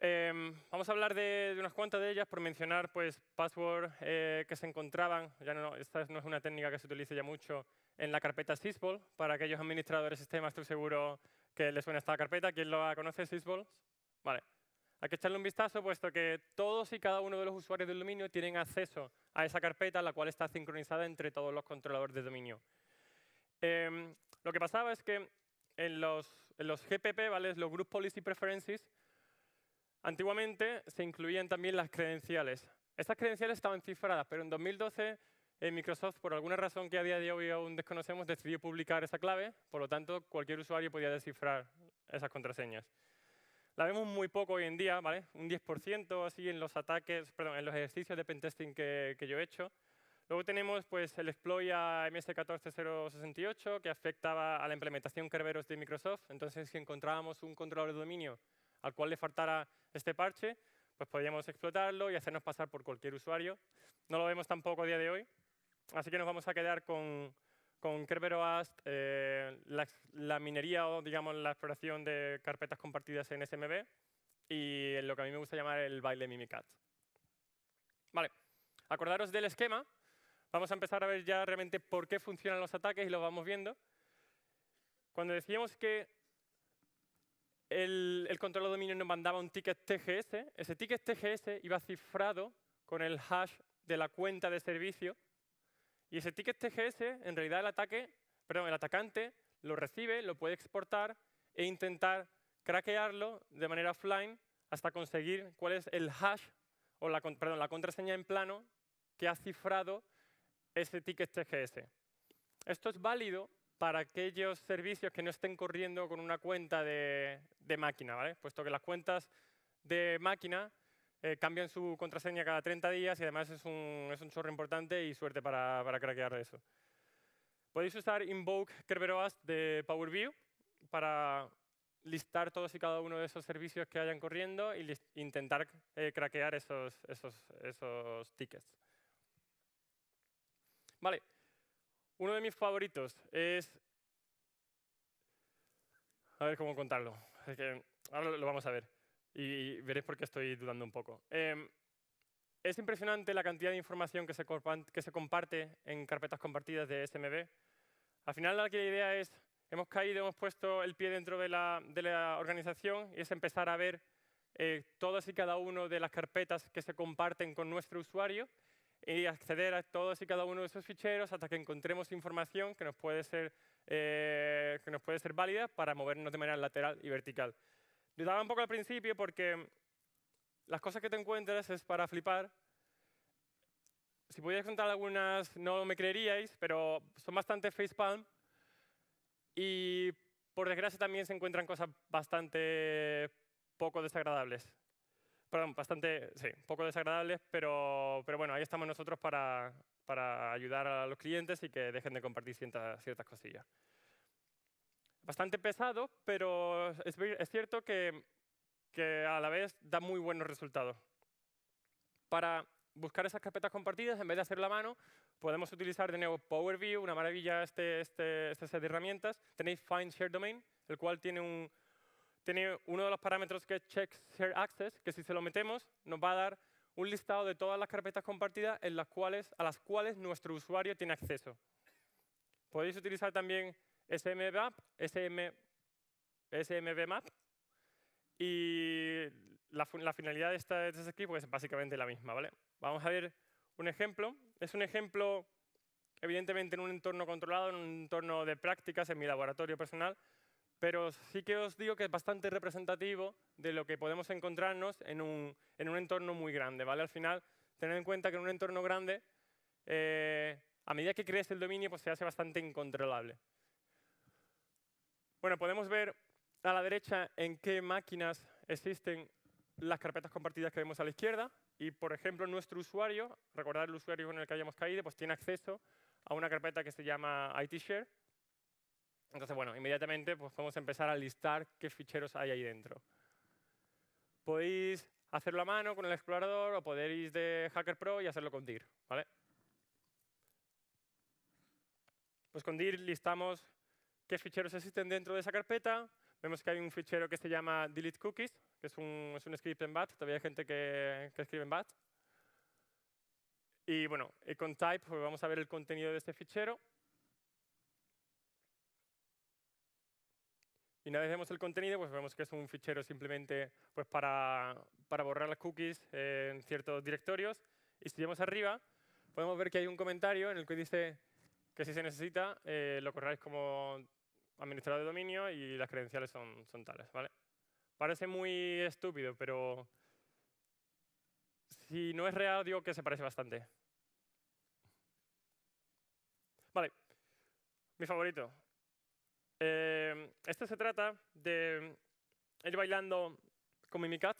Em, vamos a hablar de, unas cuantas de ellas por mencionar pues, password eh, que se encontraban. Ya no, esta no es una técnica que se utilice ya mucho en la carpeta Sysball, para aquellos administradores de sistemas, estoy seguro que les suena esta carpeta. ¿Quién lo conoce, SysVol? Vale. Hay que echarle un vistazo, puesto que todos y cada uno de los usuarios del dominio tienen acceso a esa carpeta, la cual está sincronizada entre todos los controladores de dominio. Em, lo que pasaba es que en los, en los GPP, ¿vale? los Group Policy Preferences, antiguamente se incluían también las credenciales. Estas credenciales estaban cifradas, pero en 2012 Microsoft, por alguna razón que a día de hoy aún desconocemos, decidió publicar esa clave, por lo tanto, cualquier usuario podía descifrar esas contraseñas. La vemos muy poco hoy en día, ¿vale? Un 10% así en los ataques, perdón, en los ejercicios de pentesting que, que yo he hecho. Luego tenemos pues, el exploit a MS14068 que afectaba a la implementación Kerberos de Microsoft. Entonces, si encontrábamos un controlador de dominio al cual le faltara este parche, pues podíamos explotarlo y hacernos pasar por cualquier usuario. No lo vemos tampoco a día de hoy, Así que nos vamos a quedar con, con Kerberoast, eh, la, minería o digamos la exploración de carpetas compartidas en SMB y lo que a mí me gusta llamar el baile Mimikatz. Vale, acordaros del esquema. Vamos a empezar a ver ya realmente por qué funcionan los ataques y los vamos viendo. Cuando decíamos que el, el control de dominio nos mandaba un ticket TGS, ese ticket TGS iba cifrado con el hash de la cuenta de servicio y ese ticket TGS, en realidad el, ataque, perdón, el atacante lo recibe, lo puede exportar e intentar craquearlo de manera offline hasta conseguir cuál es el hash o la, perdón, la contraseña en plano que ha cifrado ese ticket TGS. Esto es válido para aquellos servicios que no estén corriendo con una cuenta de, de máquina, ¿vale? puesto que las cuentas de máquina eh, cambian su contraseña cada 30 días y además es un, es un chorro importante y suerte para, para craquear eso. Podéis usar Invoke Kerberos de PowerView para listar todos y cada uno de esos servicios que hayan corriendo e intentar eh, craquear esos, esos, esos tickets. Vale, uno de mis favoritos es... A ver cómo contarlo. Es que ahora lo vamos a ver. Y veréis por qué estoy dudando un poco. Em, es impresionante la cantidad de información que se, comparte en carpetas compartidas de SMB. Al final la idea es, hemos caído, hemos puesto el pie dentro de la, organización y es empezar a ver eh, todas y cada una de las carpetas que se comparten con nuestro usuario y acceder a todos y cada uno de esos ficheros hasta que encontremos información que nos puede ser, eh, que nos puede ser válida para movernos de manera lateral y vertical. Dudaba un poco al principio porque las cosas que te encuentras es para flipar. Si pudieras contar algunas, no me creeríais, pero son bastante facepalm. Y por desgracia también se encuentran cosas bastante poco desagradables. Perdón, bastante, sí, poco desagradables, pero, bueno, ahí estamos nosotros para, ayudar a los clientes y que dejen de compartir ciertas cosillas bastante pesado, pero es, cierto que, a la vez da muy buenos resultados. Para buscar esas carpetas compartidas, en vez de hacerlo a mano, podemos utilizar de nuevo Power View, una maravilla este, este, este, set de herramientas. Tenéis Find Share Domain, el cual tiene, un, tiene uno de los parámetros que es Check Share Access, que si se lo metemos nos va a dar un listado de todas las carpetas compartidas en las cuales, a las cuales nuestro usuario tiene acceso. Podéis utilizar también SMBMAP, SM, map y la, finalidad de este, de es básicamente la misma. ¿vale? Vamos a ver un ejemplo. Es un ejemplo, evidentemente, en un entorno controlado, en un entorno de prácticas, en mi laboratorio personal, pero sí que os digo que es bastante representativo de lo que podemos encontrarnos en un, entorno muy grande. ¿vale? Al final, tened en cuenta que en un entorno grande, eh, a medida que crees el dominio, pues se hace bastante incontrolable. Bueno, podemos ver a la derecha en qué máquinas existen las carpetas compartidas que vemos a la izquierda. Y, por ejemplo, nuestro usuario, recordar el usuario con el que hayamos caído, pues tiene acceso a una carpeta que se llama IT Share. Entonces, bueno, inmediatamente pues, podemos empezar a listar qué ficheros hay ahí dentro. Podéis hacerlo a mano con el explorador o podéis de Hacker Pro y hacerlo con DIR. ¿vale? Pues con DIR listamos qué ficheros existen dentro de esa carpeta. Vemos que hay un fichero que se llama delete cookies, que es un, es un script en bat, todavía hay gente que, que escribe en bat. Y bueno, con type pues vamos a ver el contenido de este fichero. Y una vez vemos el contenido, pues vemos que es un fichero simplemente pues para, para borrar las cookies en ciertos directorios. Y si vemos arriba, podemos ver que hay un comentario en el que dice que si se necesita, eh, lo corráis como administrador de dominio y las credenciales son, tales. ¿vale? Parece muy estúpido, pero si no es real, digo que se parece bastante. Vale, mi favorito. Eh, este se trata de ir bailando con Mimicat.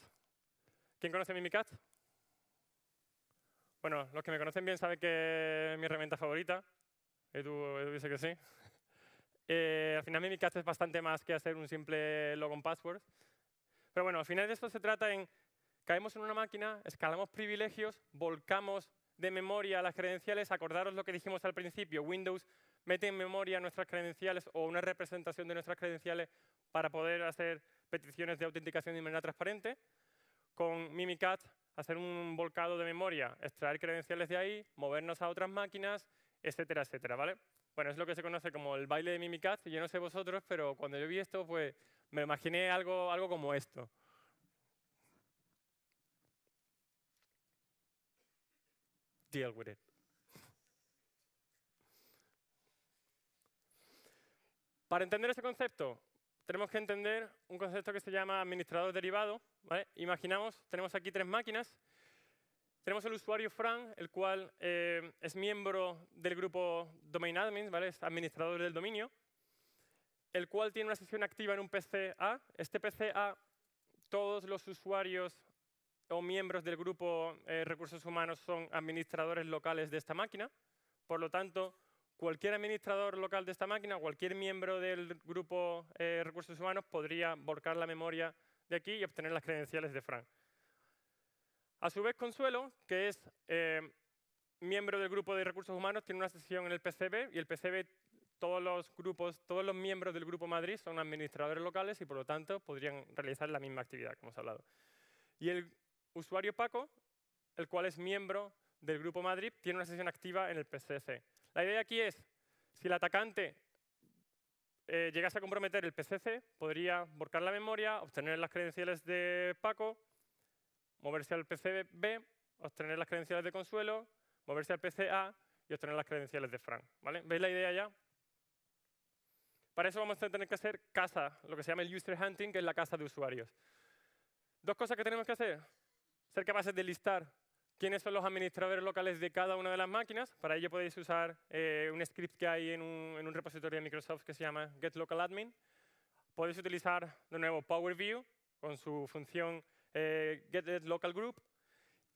¿Quién conoce Mimicat? Bueno, los que me conocen bien saben que es mi herramienta favorita. Edu, eh, dice que sí. Eh, al final Mimikatz es bastante más que hacer un simple logon password. Pero bueno, al final de esto se trata en caemos en una máquina, escalamos privilegios, volcamos de memoria las credenciales. Acordaros lo que dijimos al principio, Windows mete en memoria nuestras credenciales o una representación de nuestras credenciales para poder hacer peticiones de autenticación de manera transparente. Con Mimicat, hacer un volcado de memoria, extraer credenciales de ahí, movernos a otras máquinas etcétera, etcétera, ¿vale? Bueno, es lo que se conoce como el baile de Mimikatz. Yo no sé vosotros, pero cuando yo vi esto, pues me imaginé algo, algo como esto. Deal with it. Para entender ese concepto, tenemos que entender un concepto que se llama administrador derivado. ¿vale? Imaginamos, tenemos aquí tres máquinas tenemos el usuario Fran, el cual eh, es miembro del grupo Domain Admins, ¿vale? es administrador del dominio, el cual tiene una sesión activa en un PCA. Este PCA, todos los usuarios o miembros del grupo eh, Recursos Humanos son administradores locales de esta máquina. Por lo tanto, cualquier administrador local de esta máquina, cualquier miembro del grupo eh, Recursos Humanos podría volcar la memoria de aquí y obtener las credenciales de Fran. A su vez, Consuelo, que es eh, miembro del grupo de recursos humanos, tiene una sesión en el PCB y el PCB, todos los grupos, todos los miembros del Grupo Madrid son administradores locales y por lo tanto podrían realizar la misma actividad que hemos hablado. Y el usuario Paco, el cual es miembro del Grupo Madrid, tiene una sesión activa en el PCC. La idea aquí es, si el atacante eh, llegase a comprometer el PCC, podría borcar la memoria, obtener las credenciales de Paco, moverse al PCB, obtener las credenciales de Consuelo, moverse al PCA y obtener las credenciales de Frank. ¿Veis la idea ya? Para eso vamos a tener que hacer casa, lo que se llama el user hunting, que es la casa de usuarios. Dos cosas que tenemos que hacer. Ser capaces de listar quiénes son los administradores locales de cada una de las máquinas. Para ello podéis usar eh, un script que hay en un, repositorio de Microsoft que se llama GetLocalAdmin. Podéis utilizar de nuevo PowerView con su función eh, Get the Local Group.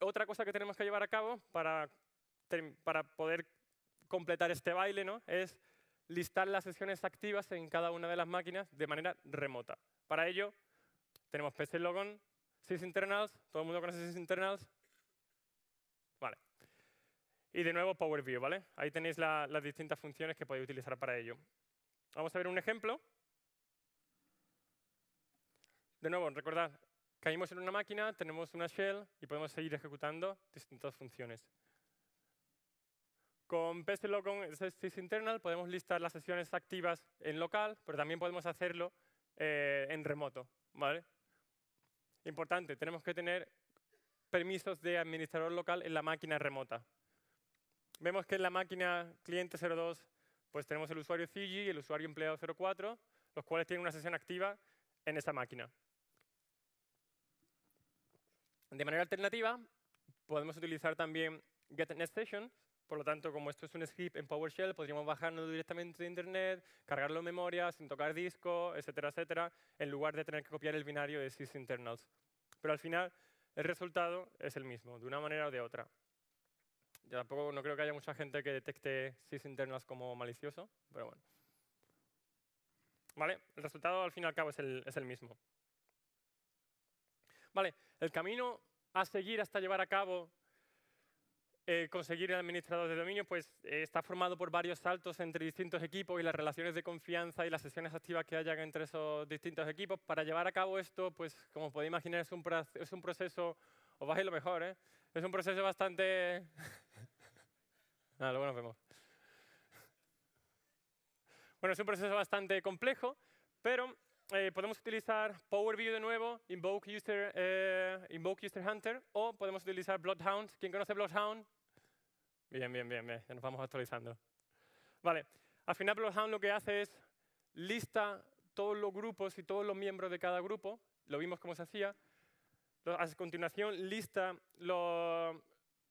Otra cosa que tenemos que llevar a cabo para, para poder completar este baile ¿no? es listar las sesiones activas en cada una de las máquinas de manera remota. Para ello, tenemos PC Logon, SysInternals, todo el mundo conoce SysInternals. Vale. Y de nuevo Power View, ¿vale? Ahí tenéis las distintas funciones que podéis utilizar para ello. Vamos a ver un ejemplo. De nuevo, recordad, Caímos en una máquina, tenemos una shell y podemos seguir ejecutando distintas funciones. Con PSLO con internal podemos listar las sesiones activas en local, pero también podemos hacerlo eh, en remoto. Importante, tenemos que tener permisos de administrador local en la máquina remota. Vemos que en la máquina cliente 02 pues tenemos el usuario Fiji y el usuario empleado 04, los cuales tienen una sesión activa en esa máquina. De manera alternativa, podemos utilizar también get Por lo tanto, como esto es un script en PowerShell, podríamos bajarlo directamente de internet, cargarlo en memoria, sin tocar disco, etcétera, etcétera, en lugar de tener que copiar el binario de sysinternals. Pero al final, el resultado es el mismo, de una manera o de otra. Yo tampoco no creo que haya mucha gente que detecte sysinternals como malicioso, pero bueno. ¿Vale? El resultado al fin y al cabo es el mismo. Vale, el camino a seguir hasta llevar a cabo eh, conseguir el administrador de dominio, pues eh, está formado por varios saltos entre distintos equipos y las relaciones de confianza y las sesiones activas que hayan entre esos distintos equipos. Para llevar a cabo esto, pues como podéis imaginar, es un, es un proceso, os lo mejor, ¿eh? Es un proceso bastante... Ah, bueno, es un proceso bastante complejo, pero eh, podemos utilizar Power de nuevo, eh, Invoke User, Hunter, o podemos utilizar Bloodhound. ¿Quién conoce Bloodhound? Bien, bien, bien, Ya nos vamos actualizando. Vale. Al final, Bloodhound lo que hace es lista todos los grupos y todos los miembros de cada grupo. Lo vimos cómo se hacía. A continuación, lista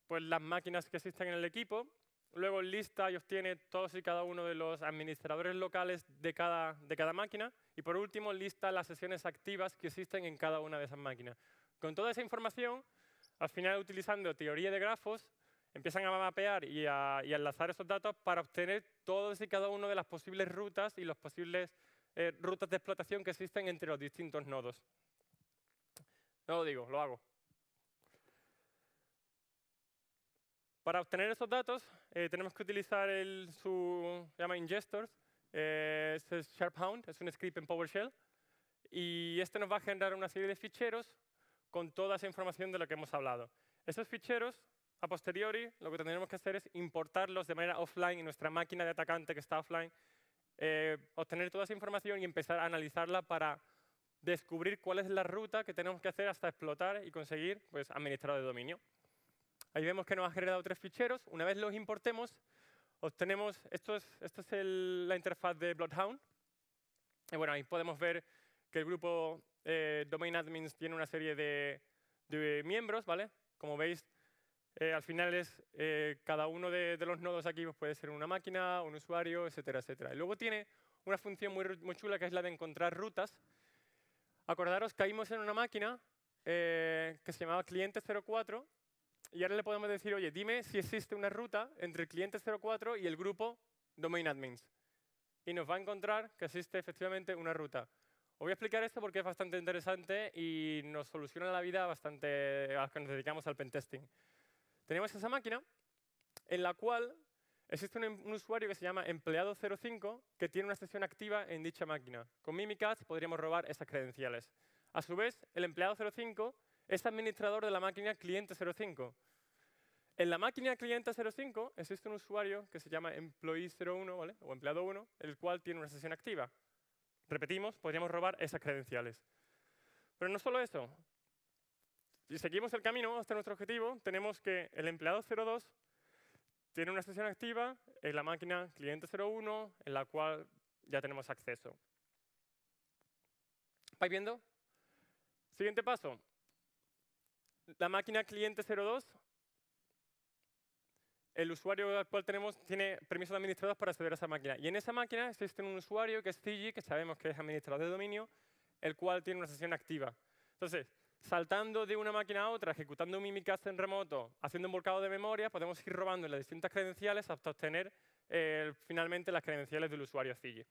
pues, las máquinas que existen en el equipo. Luego lista y obtiene todos y cada uno de los administradores locales de cada, de cada máquina y por último, lista las sesiones activas que existen en cada una de esas máquinas. Con toda esa información, al final utilizando teoría de grafos, empiezan a mapear y a, enlazar esos datos para obtener todos y cada uno de las posibles rutas y las posibles eh, rutas de explotación que existen entre los distintos nodos. No lo digo, lo hago. Para obtener esos datos eh, tenemos que utilizar el, su llama ingestors, este es SharpHound, es un script en PowerShell. Y este nos va a generar una serie de ficheros con toda esa información de lo que hemos hablado. Esos ficheros, a posteriori, lo que tendremos que hacer es importarlos de manera offline en nuestra máquina de atacante que está offline, eh, obtener toda esa información y empezar a analizarla para descubrir cuál es la ruta que tenemos que hacer hasta explotar y conseguir pues, administrador de dominio. Ahí vemos que nos ha generado tres ficheros. Una vez los importemos, obtenemos, esto es, esto es la interfaz de Bloodhound. Y bueno, ahí podemos ver que el grupo eh, Domain Admins tiene una serie de, miembros, ¿vale? Como veis, eh, al final es eh, cada uno de, los nodos aquí pues, puede ser una máquina, un usuario, etcétera, etcétera. Y luego tiene una función muy, muy chula que es la de encontrar rutas. Acordaros, caímos en una máquina que se llamaba cliente 04 y ahora le podemos decir, oye, dime si existe una ruta entre el cliente 04 y el grupo domain admins. Y nos va a encontrar que existe efectivamente una ruta. Os voy a explicar esto porque es bastante interesante y nos soluciona la vida bastante a los que nos dedicamos al pentesting. Tenemos esa máquina en la cual existe un, em, usuario que se llama empleado 05 que tiene una sesión activa en dicha máquina. Con Mimikatz podríamos robar esas credenciales. A su vez, el empleado 05 es administrador de la máquina cliente 05. En la máquina cliente 05 existe un usuario que se llama employee 01 ¿vale? o empleado 1, el cual tiene una sesión activa. Repetimos, podríamos robar esas credenciales. Pero no solo eso. Si seguimos el camino hasta nuestro objetivo, tenemos que el empleado 02 tiene una sesión activa en la máquina cliente 01, en la cual ya tenemos acceso. ¿Vais viendo? Siguiente paso. La máquina cliente 02, el usuario cual tenemos tiene permisos administrados para acceder a esa máquina. Y en esa máquina existe un usuario que es Cigi, que sabemos que es administrador de dominio, el cual tiene una sesión activa. Entonces, saltando de una máquina a otra, ejecutando un mimicast en remoto, haciendo un volcado de memoria, podemos ir robando las distintas credenciales hasta obtener eh, finalmente las credenciales del usuario Cigi.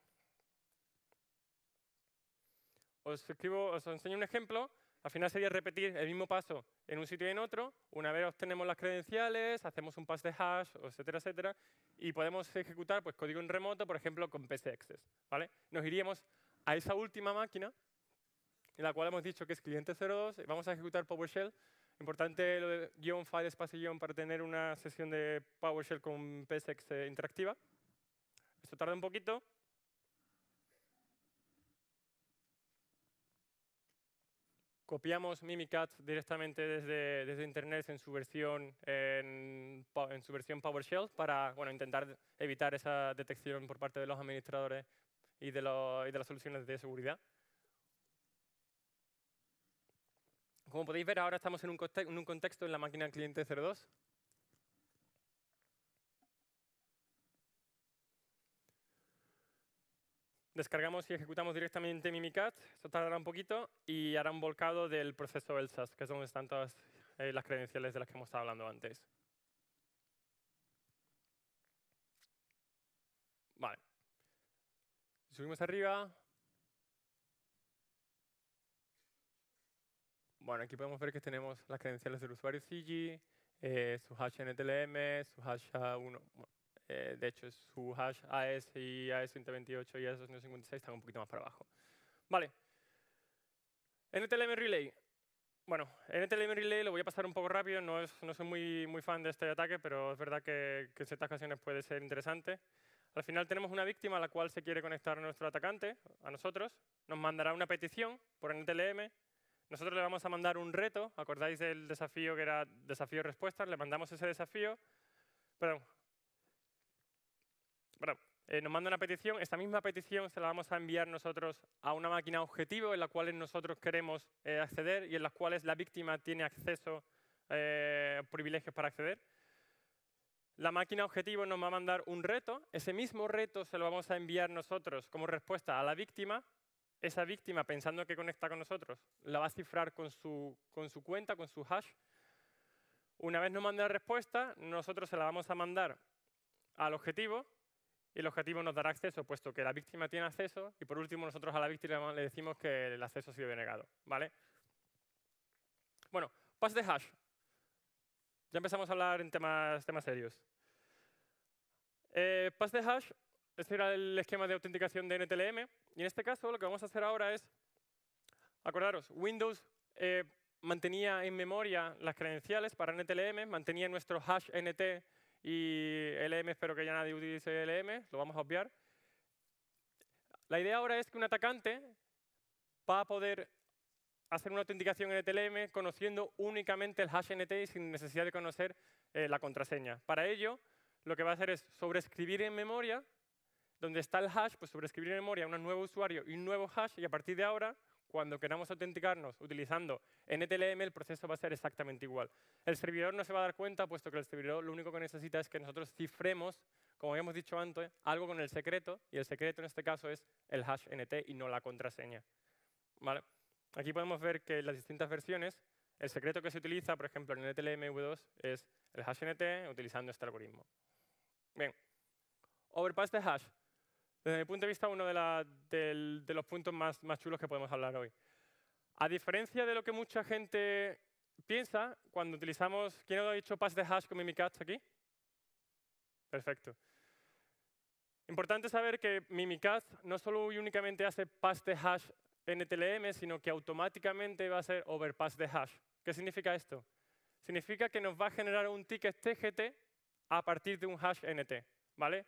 os enseño un ejemplo al final sería repetir el mismo paso en un sitio y en otro. Una vez obtenemos las credenciales, hacemos un pass de hash, etcétera, etcétera, y podemos ejecutar pues, código en remoto, por ejemplo, con PC ¿vale? Nos iríamos a esa última máquina, en la cual hemos dicho que es cliente 02, y vamos a ejecutar PowerShell. Importante lo de guión, file, espacio, guión para tener una sesión de PowerShell con PSX interactiva. Esto tarda un poquito, copiamos Mimikatz directamente desde, Internet en su, versión, en, su versión PowerShell para bueno, intentar evitar esa detección por parte de los administradores y de, las soluciones de seguridad. Como podéis ver, ahora estamos en un contexto en la máquina cliente 02 Descargamos y ejecutamos directamente Mimicat. esto tardará un poquito y hará un volcado del proceso ELSAS, que es donde están todas eh, las credenciales de las que hemos estado hablando antes. Vale. Subimos arriba. Bueno, aquí podemos ver que tenemos las credenciales del usuario CG, eh, su hash NTLM, su hash 1 eh, de hecho, su hash AES y AES2028 y AS256 están un poquito más para abajo. Vale. NTLM Relay. Bueno, NTLM Relay lo voy a pasar un poco rápido. No, es, no soy muy, muy fan de este ataque, pero es verdad que, en ciertas ocasiones puede ser interesante. Al final tenemos una víctima a la cual se quiere conectar nuestro atacante, a nosotros. Nos mandará una petición por NTLM. Nosotros le vamos a mandar un reto. ¿Acordáis del desafío que era desafío-respuesta? Le mandamos ese desafío. Perdón, bueno, eh, nos manda una petición, esta misma petición se la vamos a enviar nosotros a una máquina objetivo en la cual nosotros queremos eh, acceder y en las cuales la víctima tiene acceso, eh, privilegios para acceder. La máquina objetivo nos va a mandar un reto, ese mismo reto se lo vamos a enviar nosotros como respuesta a la víctima. Esa víctima, pensando que conecta con nosotros, la va a cifrar con su, con su cuenta, con su hash. Una vez nos manda la respuesta, nosotros se la vamos a mandar al objetivo y el objetivo nos dará acceso, puesto que la víctima tiene acceso, y por último nosotros a la víctima le decimos que el acceso ha sido denegado. ¿vale? Bueno, pas de hash. Ya empezamos a hablar en temas, temas serios. Eh, pas de hash, este era el esquema de autenticación de NTLM, y en este caso lo que vamos a hacer ahora es, acordaros, Windows eh, mantenía en memoria las credenciales para NTLM, mantenía nuestro hash NT y LM, espero que ya nadie utilice LM, lo vamos a obviar. La idea ahora es que un atacante va a poder hacer una autenticación en NTLM conociendo únicamente el hash NT y sin necesidad de conocer eh, la contraseña. Para ello, lo que va a hacer es sobreescribir en memoria, donde está el hash, pues sobreescribir en memoria un nuevo usuario y un nuevo hash, y a partir de ahora cuando queramos autenticarnos utilizando NTLM, el proceso va a ser exactamente igual. El servidor no se va a dar cuenta, puesto que el servidor lo único que necesita es que nosotros cifremos, como habíamos dicho antes, algo con el secreto, y el secreto en este caso es el hash NT y no la contraseña. ¿Vale? Aquí podemos ver que las distintas versiones, el secreto que se utiliza, por ejemplo, en NTLM V2, es el hash NT utilizando este algoritmo. Bien, overpass de hash. Desde mi punto de vista, uno de, los puntos más, chulos que podemos hablar hoy. A diferencia de lo que mucha gente piensa, cuando utilizamos... ¿Quién ha dicho pass de hash con Mimikatz aquí? Perfecto. Importante saber que Mimikatz no solo y únicamente hace pass de hash NTLM, sino que automáticamente va a ser overpass de hash. ¿Qué significa esto? Significa que nos va a generar un ticket TGT a partir de un hash NT, ¿vale?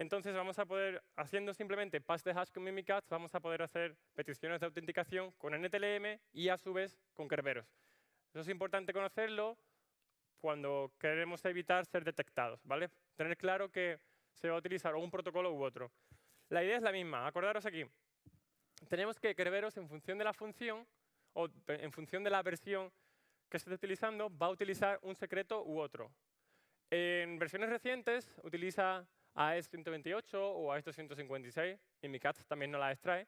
Entonces vamos a poder, haciendo simplemente pass de hash con Mimikatz, vamos a poder hacer peticiones de autenticación con NTLM y a su vez con Kerberos. Eso es importante conocerlo cuando queremos evitar ser detectados, ¿vale? Tener claro que se va a utilizar un protocolo u otro. La idea es la misma, acordaros aquí. Tenemos que Kerberos en función de la función o en función de la versión que esté utilizando va a utilizar un secreto u otro. En versiones recientes utiliza es 128 o AES 256, y mi cat también no la extrae,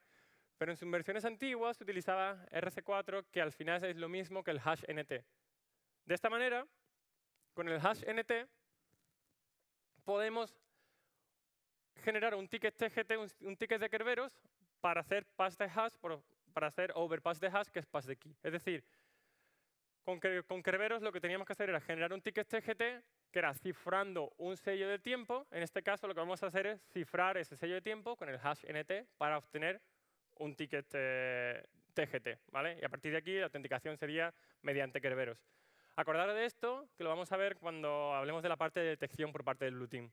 pero en sus versiones antiguas se utilizaba RC4, que al final es lo mismo que el hash NT. De esta manera, con el hash NT, podemos generar un ticket TGT, un ticket de Kerberos, para hacer pass de hash, para hacer overpass de hash, que es pass de key. Es decir, con, Kerberos lo que teníamos que hacer era generar un ticket TGT que era cifrando un sello de tiempo. En este caso lo que vamos a hacer es cifrar ese sello de tiempo con el hash NT para obtener un ticket TGT. Eh, ¿vale? Y a partir de aquí la autenticación sería mediante Kerberos. Acordar de esto, que lo vamos a ver cuando hablemos de la parte de detección por parte del Blue Team.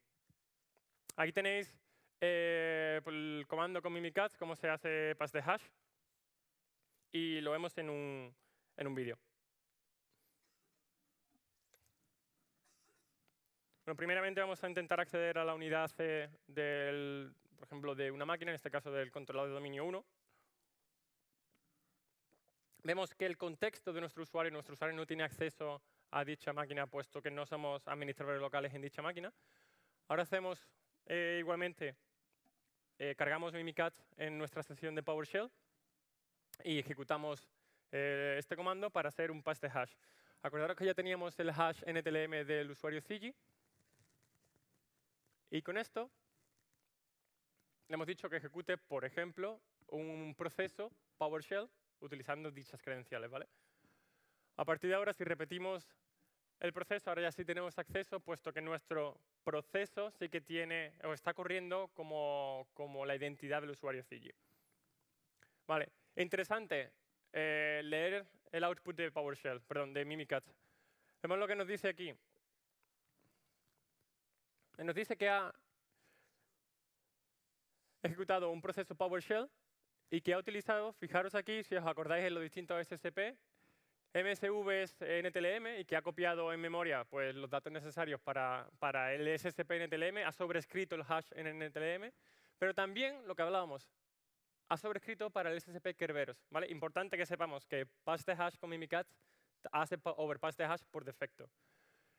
Aquí tenéis eh, pues, el comando con Mimikatz, cómo se hace pass de hash, y lo vemos en un, en un vídeo. Bueno, primeramente vamos a intentar acceder a la unidad C del, por ejemplo, de una máquina, en este caso del controlador de dominio 1. Vemos que el contexto de nuestro usuario, nuestro usuario no tiene acceso a dicha máquina, puesto que no somos administradores locales en dicha máquina. Ahora hacemos eh, igualmente, eh, cargamos Mimikatz en nuestra sesión de PowerShell y ejecutamos eh, este comando para hacer un paste hash. Acordaros que ya teníamos el hash NTLM del usuario Cigi, y con esto le hemos dicho que ejecute, por ejemplo, un proceso PowerShell utilizando dichas credenciales. ¿vale? A partir de ahora, si repetimos el proceso, ahora ya sí tenemos acceso, puesto que nuestro proceso sí que tiene o está corriendo como, la identidad del usuario CG. Vale, interesante eh, leer el output de PowerShell, perdón, de Mimikatz. Vemos lo que nos dice aquí nos dice que ha ejecutado un proceso PowerShell y que ha utilizado, fijaros aquí, si os acordáis en distinto distintos SCP, MSV es NTLM y que ha copiado en memoria pues, los datos necesarios para, para el SCP NTLM, ha sobrescrito el hash en NTLM, pero también lo que hablábamos, ha sobrescrito para el SSP Kerberos. ¿vale? Importante que sepamos que pass the hash con Mimikatz hace overpass the hash por defecto.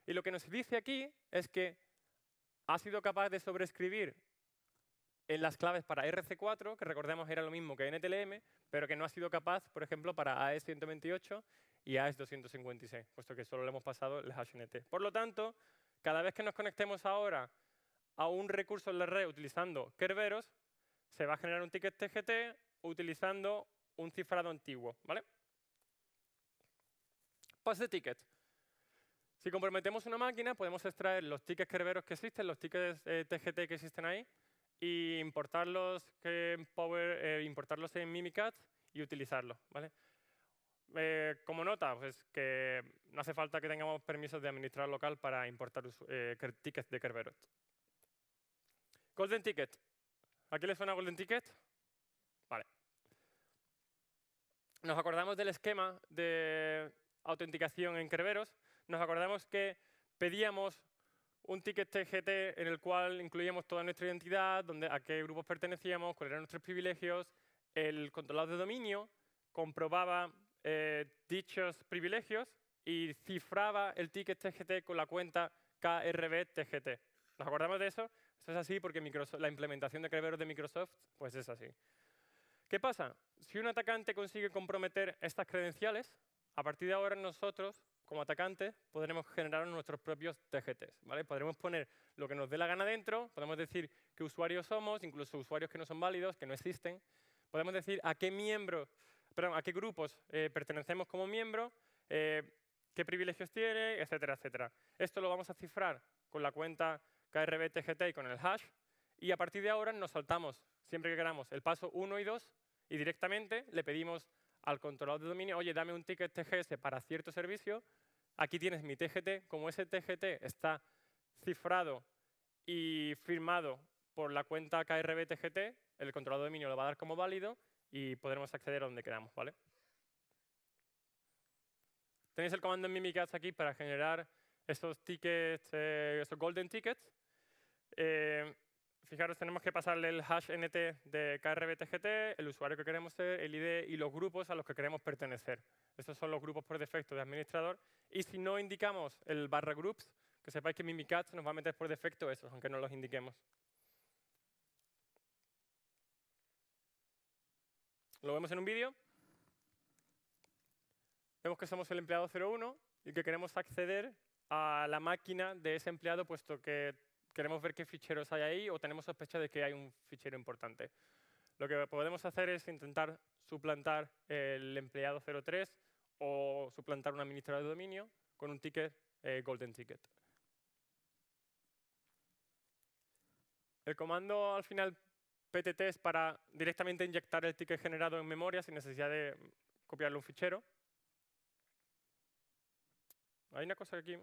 Y lo que nos dice aquí es que ha sido capaz de sobreescribir en las claves para RC4, que recordemos era lo mismo que NTLM, e pero que no ha sido capaz, por ejemplo, para AES-128 y AES-256, puesto que solo le hemos pasado el HNT. Por lo tanto, cada vez que nos conectemos ahora a un recurso en la red utilizando Kerberos, se va a generar un ticket TGT utilizando un cifrado antiguo. ¿vale? Pase pues ticket. Si comprometemos una máquina, podemos extraer los tickets kerberos que existen, los tickets TGT eh, que existen ahí, e importarlos, en Power, eh, importarlos en Mimikatz y utilizarlos. ¿vale? Eh, como nota, pues que no hace falta que tengamos permisos de administrar local para importar tickets de Kerberos. Golden Ticket. ¿A quién le suena Golden Ticket? Vale. Nos acordamos del esquema de autenticación en Kerberos, nos acordamos que pedíamos un ticket TGT en el cual incluíamos toda nuestra identidad, donde, a qué grupos pertenecíamos, cuáles eran nuestros privilegios. El controlador de dominio comprobaba eh, dichos privilegios y cifraba el ticket TGT con la cuenta KRB TGT. ¿Nos acordamos de eso? Esto es así porque la implementación de creveros de Microsoft pues es así. ¿Qué pasa? Si un atacante consigue comprometer estas credenciales, a partir de ahora nosotros como atacante, podremos generar nuestros propios TGTs. ¿vale? Podremos poner lo que nos dé la gana dentro, podemos decir qué usuarios somos, incluso usuarios que no son válidos, que no existen. Podemos decir a qué miembros, perdón, a qué grupos eh, pertenecemos como miembro, eh, qué privilegios tiene, etcétera, etcétera. Esto lo vamos a cifrar con la cuenta KRB TGT y con el hash, y a partir de ahora nos saltamos, siempre que queramos, el paso 1 y 2, y directamente le pedimos al controlador de dominio, oye, dame un ticket TGS para cierto servicio, aquí tienes mi TGT, como ese TGT está cifrado y firmado por la cuenta KRB TGT, el controlador de dominio lo va a dar como válido y podremos acceder a donde queramos, ¿vale? Tenéis el comando en Mimikatz aquí para generar estos tickets, eh, golden tickets. Eh, fijaros, tenemos que pasarle el hash nt de KRBTGT, el usuario que queremos ser, el ID y los grupos a los que queremos pertenecer. Estos son los grupos por defecto de administrador y si no indicamos el barra groups, que sepáis que Mimikatz nos va a meter por defecto esos, aunque no los indiquemos. Lo vemos en un vídeo. Vemos que somos el empleado 01 y que queremos acceder a la máquina de ese empleado, puesto que queremos ver qué ficheros hay ahí o tenemos sospecha de que hay un fichero importante. Lo que podemos hacer es intentar suplantar el empleado 03 o suplantar una administrador de dominio con un ticket eh, Golden Ticket. El comando al final PTT es para directamente inyectar el ticket generado en memoria sin necesidad de copiarle un fichero. Hay una cosa aquí...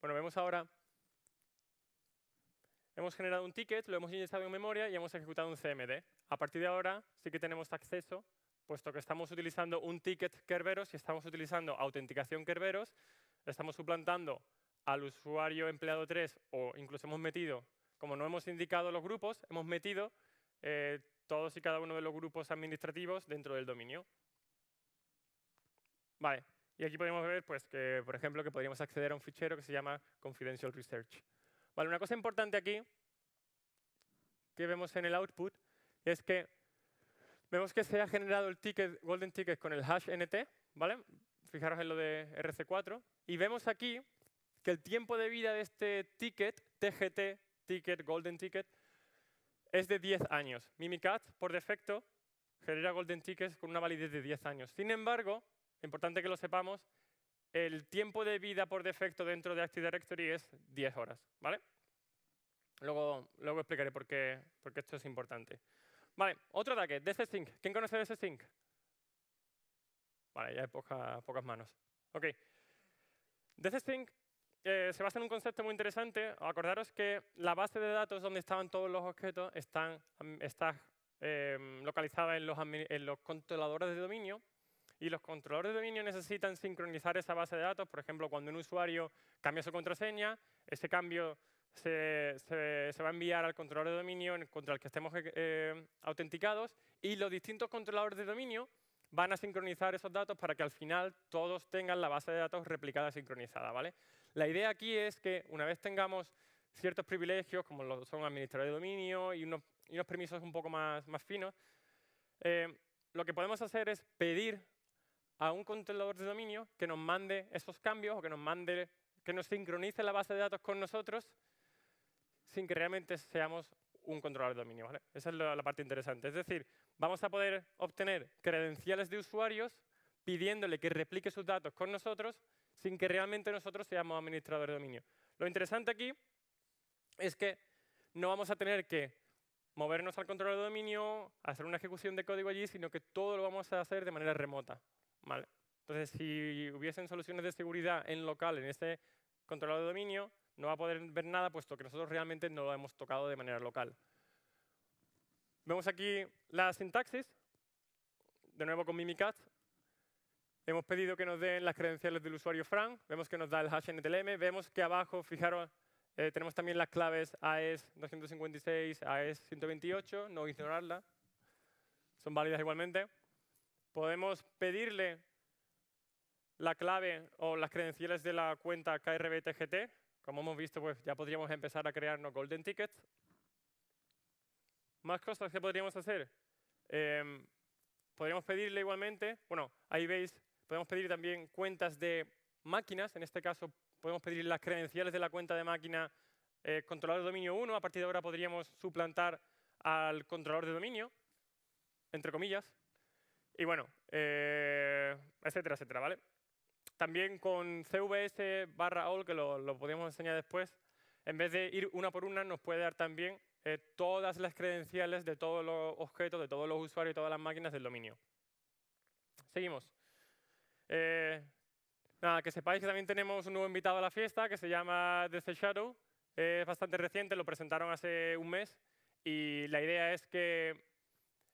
Bueno, vemos ahora hemos generado un ticket, lo hemos inyectado en memoria y hemos ejecutado un CMD. A partir de ahora sí que tenemos acceso, puesto que estamos utilizando un ticket Kerberos y estamos utilizando autenticación Kerberos, estamos suplantando al usuario empleado 3 o incluso hemos metido, como no hemos indicado los grupos, hemos metido eh, todos y cada uno de los grupos administrativos dentro del dominio. Vale, y aquí podemos ver pues, que, por ejemplo, que podríamos acceder a un fichero que se llama Confidential Research una cosa importante aquí que vemos en el output es que vemos que se ha generado el ticket, golden ticket con el hash nt, ¿vale? Fijaros en lo de rc4. Y vemos aquí que el tiempo de vida de este ticket, tgt, ticket, golden ticket, es de 10 años. Mimicat, por defecto, genera golden tickets con una validez de 10 años. Sin embargo, importante que lo sepamos, el tiempo de vida por defecto dentro de Active Directory es 10 horas, ¿vale? Luego, luego explicaré por qué, por esto es importante. Vale, otro ataque, DCSync. ¿Quién conoce DCSync? Vale, ya hay pocas manos. Ok. DCSync eh, se basa en un concepto muy interesante. Acordaros que la base de datos donde estaban todos los objetos están, está eh, localizada en los controladores de dominio, y los controladores de dominio necesitan sincronizar esa base de datos. Por ejemplo, cuando un usuario cambia su contraseña, ese cambio se, va a enviar al controlador de dominio contra el que estemos eh, autenticados y los distintos controladores de dominio van a sincronizar esos datos para que al final todos tengan la base de datos replicada sincronizada. ¿vale? La idea aquí es que una vez tengamos ciertos privilegios, como lo son administrador de dominio y unos, permisos un poco más, finos, eh, lo que podemos hacer es pedir a un controlador de dominio que nos mande esos cambios o que nos mande, que nos sincronice la base de datos con nosotros sin que realmente seamos un controlador de dominio. ¿vale? Esa es la parte interesante. Es decir, vamos a poder obtener credenciales de usuarios pidiéndole que replique sus datos con nosotros sin que realmente nosotros seamos administrador de dominio. Lo interesante aquí es que no vamos a tener que movernos al controlador de dominio, hacer una ejecución de código allí, sino que todo lo vamos a hacer de manera remota. Entonces, si hubiesen soluciones de seguridad en local, en este controlador de dominio, no va a poder ver nada, puesto que nosotros realmente no lo hemos tocado de manera local. Vemos aquí la sintaxis, de nuevo con Mimikatz. Hemos pedido que nos den las credenciales del usuario Frank. vemos que nos da el hash NTLM, vemos que abajo, fijaros, eh, tenemos también las claves AES 256, AES 128, no ignorarla. son válidas igualmente. Podemos pedirle la clave o las credenciales de la cuenta KRBTGT. Como hemos visto, pues ya podríamos empezar a crearnos golden tickets. Más cosas que podríamos hacer. Em, podríamos pedirle igualmente, bueno, ahí veis, podemos pedir también cuentas de máquinas. En este caso, podemos pedir las credenciales de la cuenta de máquina eh, controlador de dominio 1. A partir de ahora podríamos suplantar al controlador de dominio, entre comillas. Y bueno, eh, etcétera, etcétera, ¿vale? También con CVS barra all, que lo, lo podemos enseñar después, en vez de ir una por una, nos puede dar también eh, todas las credenciales de todos los objetos, de todos los usuarios y todas las máquinas del dominio. Seguimos. Eh, nada, que sepáis que también tenemos un nuevo invitado a la fiesta que se llama The Shadow. Es bastante reciente, lo presentaron hace un mes y la idea es que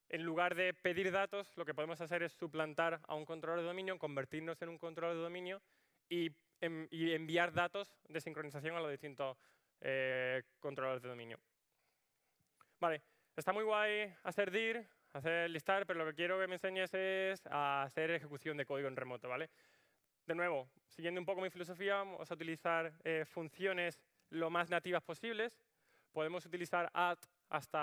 en lugar de pedir datos, lo que podemos hacer es suplantar a un controlador de dominio, convertirnos en un controlador de dominio y, em, enviar datos de sincronización a los distintos eh, controladores de dominio. Vale, está muy guay hacer dir, hacer listar, pero lo que quiero que me enseñes es a hacer ejecución de código en remoto, ¿vale? De nuevo, siguiendo un poco mi filosofía, vamos a utilizar eh, funciones lo más nativas posibles. Podemos utilizar add hasta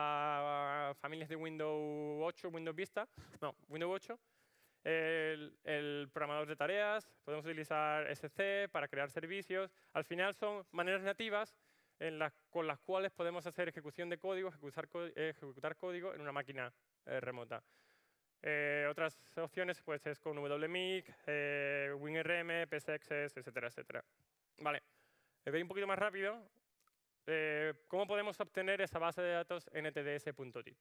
ah, familias de Windows 8, Windows Vista, no, Windows 8, el, programador de tareas, podemos utilizar SC para crear servicios. Al final son maneras nativas en con las cuales podemos hacer ejecución de código, ejecutar, código en una máquina eh, remota. Eh, otras opciones pues, es con WMIC, eh, WinRM, PSXS, etcétera, etcétera. Vale, voy un poquito más rápido eh, ¿cómo podemos obtener esa base de datos ntds.dit?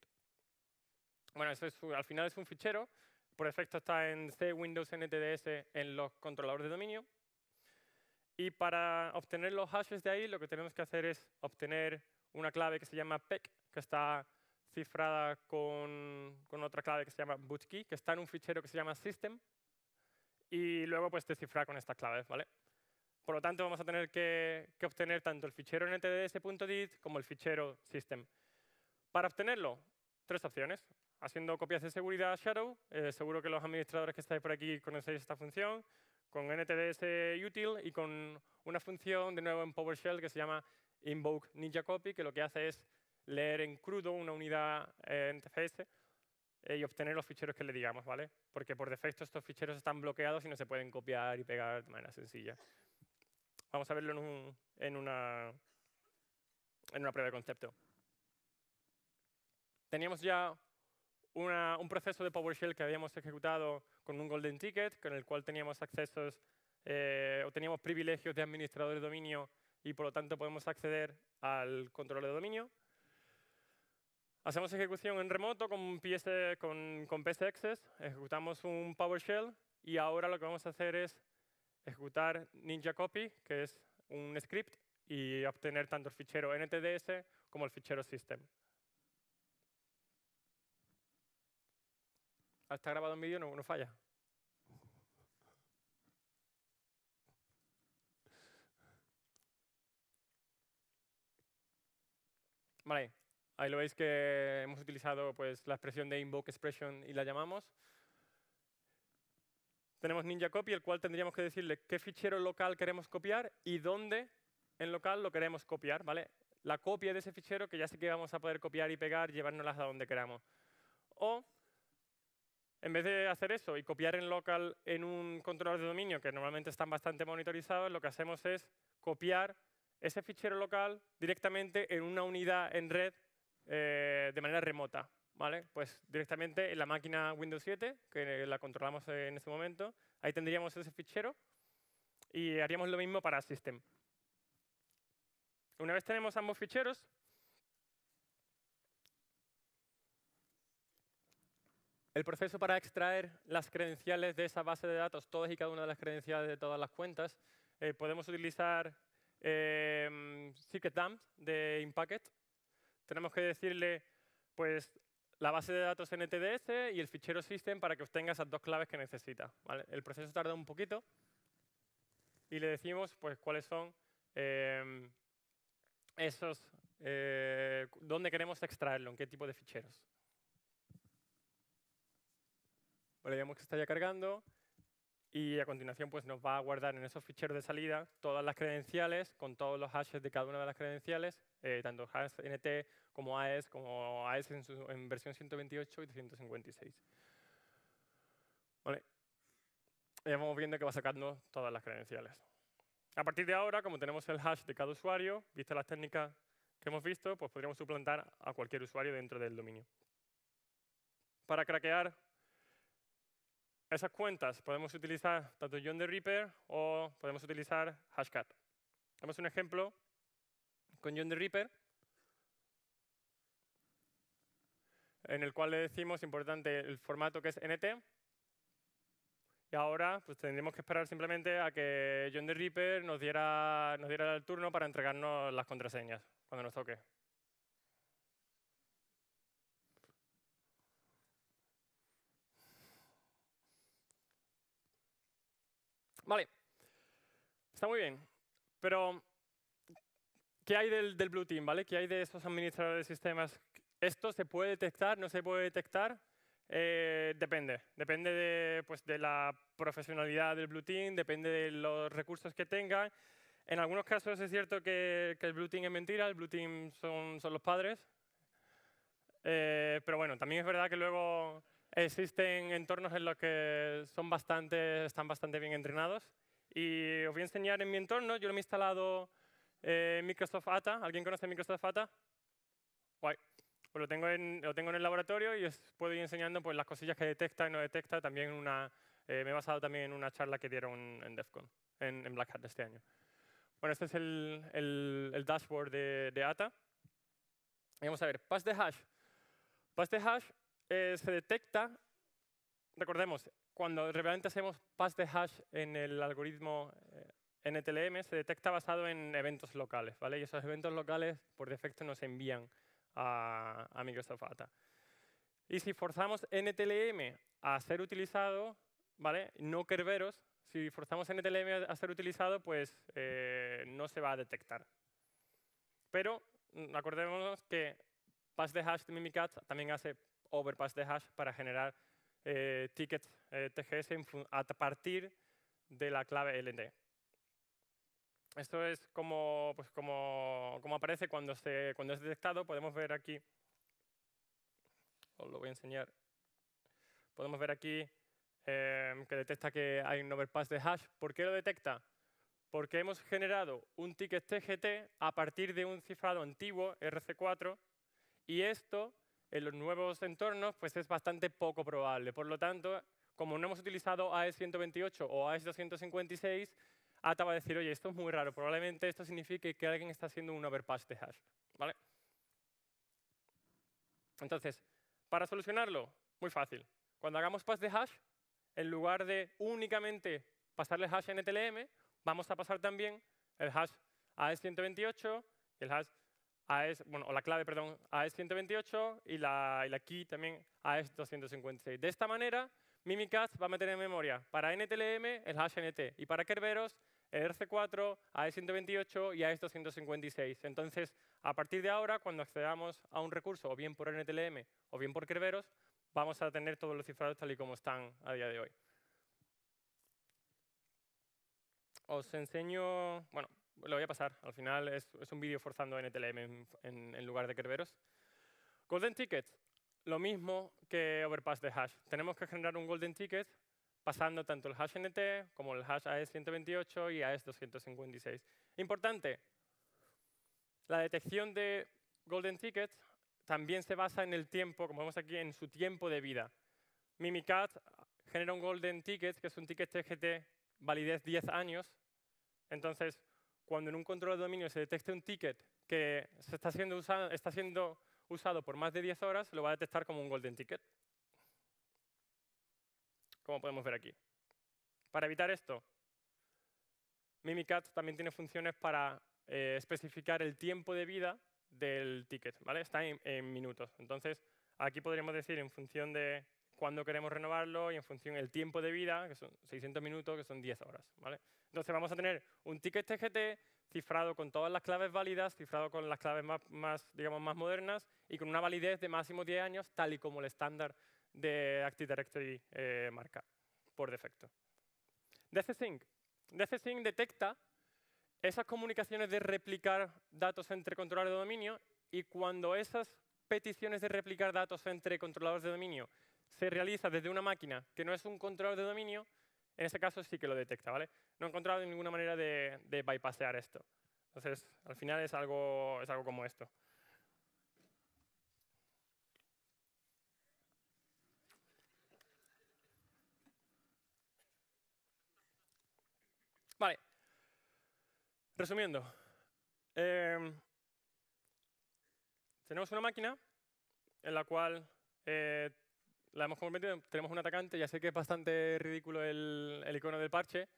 Bueno, eso al final es un fichero, por defecto está en C, Windows, NTDS, en los controladores de dominio. Y para obtener los hashes de ahí, lo que tenemos que hacer es obtener una clave que se llama PEC, que está cifrada con, otra clave que se llama bootkey, que está en un fichero que se llama system, y luego pues descifrar con estas claves, ¿vale? Por lo tanto, vamos a tener que, obtener tanto el fichero ntds.dit como el fichero system. Para obtenerlo, tres opciones. Haciendo copias de seguridad Shadow, eh, seguro que los administradores que estáis por aquí conocéis esta función, con NTDS y con una función de nuevo en PowerShell que se llama invoke ninja copy, que lo que hace es leer en crudo una unidad eh, NTFS eh, y obtener los ficheros que le digamos, ¿vale? Porque por defecto estos ficheros están bloqueados y no se pueden copiar y pegar de manera sencilla. Vamos a verlo en, un, en, una, en una prueba de concepto. Teníamos ya un proceso de PowerShell que habíamos ejecutado con un Golden Ticket, con el cual teníamos accesos eh, o teníamos privilegios de administrador de dominio y por lo tanto podemos acceder al control de dominio. Hacemos ejecución en remoto con, PS, con, con ejecutamos un PowerShell y ahora lo que vamos a hacer es ejecutar ninja copy, que es un script, y obtener tanto el fichero NTDS como el fichero system. Ah, está grabado un vídeo, no, no falla. Vale, ahí lo veis que hemos utilizado pues, la expresión de invoke expression y la llamamos tenemos Ninja Copy, el cual tendríamos que decirle qué fichero local queremos copiar y dónde en local lo queremos copiar, ¿vale? La copia de ese fichero que ya sé que vamos a poder copiar y pegar, llevárnoslas a donde queramos. O, en vez de hacer eso y copiar en local en un controlador de dominio, que normalmente están bastante monitorizados, lo que hacemos es copiar ese fichero local directamente en una unidad en red eh, de manera remota. ¿vale? Pues directamente en la máquina Windows 7, que la controlamos en este momento, ahí tendríamos ese fichero y haríamos lo mismo para System. Una vez tenemos ambos ficheros, el proceso para extraer las credenciales de esa base de datos, todas y cada una de las credenciales de todas las cuentas, eh, podemos utilizar eh, Secret Dump de Impacket. Tenemos que decirle, pues la base de datos NTDS e y el fichero system para que obtenga esas dos claves que necesita. El proceso tarda un poquito y le decimos pues, cuáles son eh, esos, eh, dónde queremos extraerlo, en qué tipo de ficheros. Le digamos que está ya cargando y a continuación pues, nos va a guardar en esos ficheros de salida todas las credenciales con todos los hashes de cada una de las credenciales eh, tanto Hash NT como AES, como AES en, su, versión 128 y 156. Ya vamos viendo que va sacando todas las credenciales. A partir de ahora, como tenemos el hash de cada usuario, viste las técnicas que hemos visto, pues podríamos suplantar a cualquier usuario dentro del dominio. Para craquear esas cuentas podemos utilizar tanto John the Reaper o podemos utilizar Hashcat. Hacemos un ejemplo con John the Ripper, en el cual le decimos, importante, el formato que es NT. Y ahora pues, tendríamos que esperar simplemente a que John the Ripper nos diera, nos diera el turno para entregarnos las contraseñas cuando nos toque. Vale, está muy bien, pero ¿Qué hay del, del, Blue Team? ¿vale? ¿Qué hay de esos administradores de sistemas? ¿Esto se puede detectar? ¿No se puede detectar? Eh, depende. Depende de, pues, de la profesionalidad del Blue Team, depende de los recursos que tengan. En algunos casos es cierto que, que el Blue Team es mentira, el Blue Team son, son los padres. Eh, pero bueno, también es verdad que luego existen entornos en los que son bastante, están bastante bien entrenados. Y os voy a enseñar en mi entorno, yo lo he instalado eh, Microsoft ATA. ¿Alguien conoce Microsoft ATA? Guay. Pues lo tengo, en, lo tengo en el laboratorio y os puedo ir enseñando pues, las cosillas que detecta y no detecta. También una, eh, me he basado también en una charla que dieron en DEFCON, en, Black Hat de este año. Bueno, este es el, el, dashboard de, de, ATA. Y vamos a ver, pass de hash. Pass de hash eh, se detecta, recordemos, cuando realmente hacemos pass de hash en el algoritmo, NTLM e se detecta basado en eventos locales, ¿vale? Y esos eventos locales por defecto nos envían a, a Microsoft ATA. Y si forzamos NTLM e a ser utilizado, ¿vale? No Kerberos, si forzamos NTLM e a ser utilizado, pues eh, no se va a detectar. Pero mm, acordémonos que pass de hash de Mimikatz también hace overpass de hash para generar eh, tickets eh, TGS a partir de la clave LND. Esto es como, pues como, como aparece cuando, se, cuando es detectado. Podemos ver aquí, os lo voy a enseñar. Podemos ver aquí eh, que detecta que hay un overpass de hash. ¿Por qué lo detecta? Porque hemos generado un ticket TGT a partir de un cifrado antiguo, RC4, y esto en los nuevos entornos pues es bastante poco probable. Por lo tanto, como no hemos utilizado AES 128 o AES 256, ATA va a decir, oye, esto es muy raro, probablemente esto signifique que alguien está haciendo un overpass de hash. ¿vale? Entonces, para solucionarlo, muy fácil. Cuando hagamos pass de hash, en lugar de únicamente pasarle hash a NTLM, vamos a pasar también el hash AES128 el hash AES, bueno, o la clave, perdón, AES128 y la, y la key también AES256. De esta manera, Mimikatz va a meter en memoria para NTLM el hash NT y para Kerberos rc 4 AES-128 y AES-256. Entonces, a partir de ahora, cuando accedamos a un recurso, o bien por NTLM o bien por Kerberos, vamos a tener todos los cifrados tal y como están a día de hoy. Os enseño... Bueno, lo voy a pasar. Al final es, un vídeo forzando NTLM en, en lugar de Kerberos. Golden Ticket. Lo mismo que Overpass de Hash. Tenemos que generar un Golden Ticket pasando tanto el hash NT como el hash AES-128 y AES-256. Importante, la detección de golden tickets también se basa en el tiempo, como vemos aquí, en su tiempo de vida. Mimicat genera un golden ticket, que es un ticket TGT validez 10 años. Entonces, cuando en un control de dominio se detecte un ticket que se está siendo, usado, está siendo usado por más de 10 horas, lo va a detectar como un golden ticket como podemos ver aquí. Para evitar esto, Mimikatz también tiene funciones para eh, especificar el tiempo de vida del ticket, ¿vale? Está en, minutos. Entonces, aquí podríamos decir en función de cuándo queremos renovarlo y en función del tiempo de vida, que son 600 minutos, que son 10 horas, ¿vale? Entonces vamos a tener un ticket TGT cifrado con todas las claves válidas, cifrado con las claves más, más digamos, más modernas y con una validez de máximo 10 años, tal y como el estándar de Active Directory eh, marca, por defecto. DcSync. sync detecta esas comunicaciones de replicar datos entre controladores de dominio y cuando esas peticiones de replicar datos entre controladores de dominio se realiza desde una máquina que no es un controlador de dominio, en ese caso sí que lo detecta, ¿vale? No he encontrado ninguna manera de, de bypassear esto. Entonces, al final es algo, es algo como esto. Vale, resumiendo. Em, tenemos una máquina en la cual eh, la hemos convertido, tenemos un atacante, ya sé que es bastante ridículo el, icono del parche,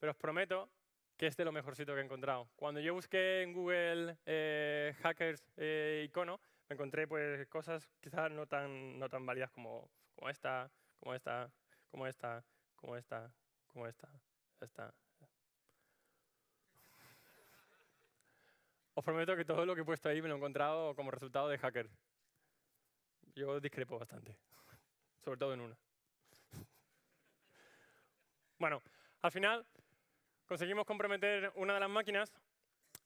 pero os prometo que este es lo mejorcito que he encontrado. Cuando yo busqué en Google eh, hackers eh, icono, me encontré pues, cosas quizás no tan, no tan válidas como, como esta, como esta, como esta, como esta, como esta, esta. Os prometo que todo lo que he puesto ahí me lo he encontrado como resultado de hacker. Yo discrepo bastante, sobre todo en una. Bueno, al final conseguimos comprometer una de las máquinas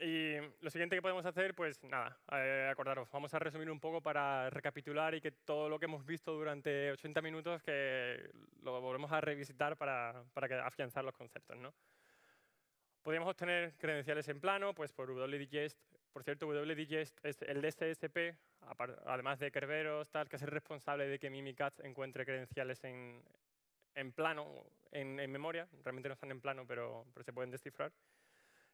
y lo siguiente que podemos hacer, pues nada, eh, acordaros, vamos a resumir un poco para recapitular y que todo lo que hemos visto durante 80 minutos que lo volvemos a revisitar para, para afianzar los conceptos, ¿no? Podríamos obtener credenciales en plano, pues por WDGest. Por cierto, WDGest es el DSSP, este además de Kerberos, tal, que es el responsable de que Mimikatz encuentre credenciales en, plano, en, memoria. Realmente no están en plano, pero, se pueden descifrar.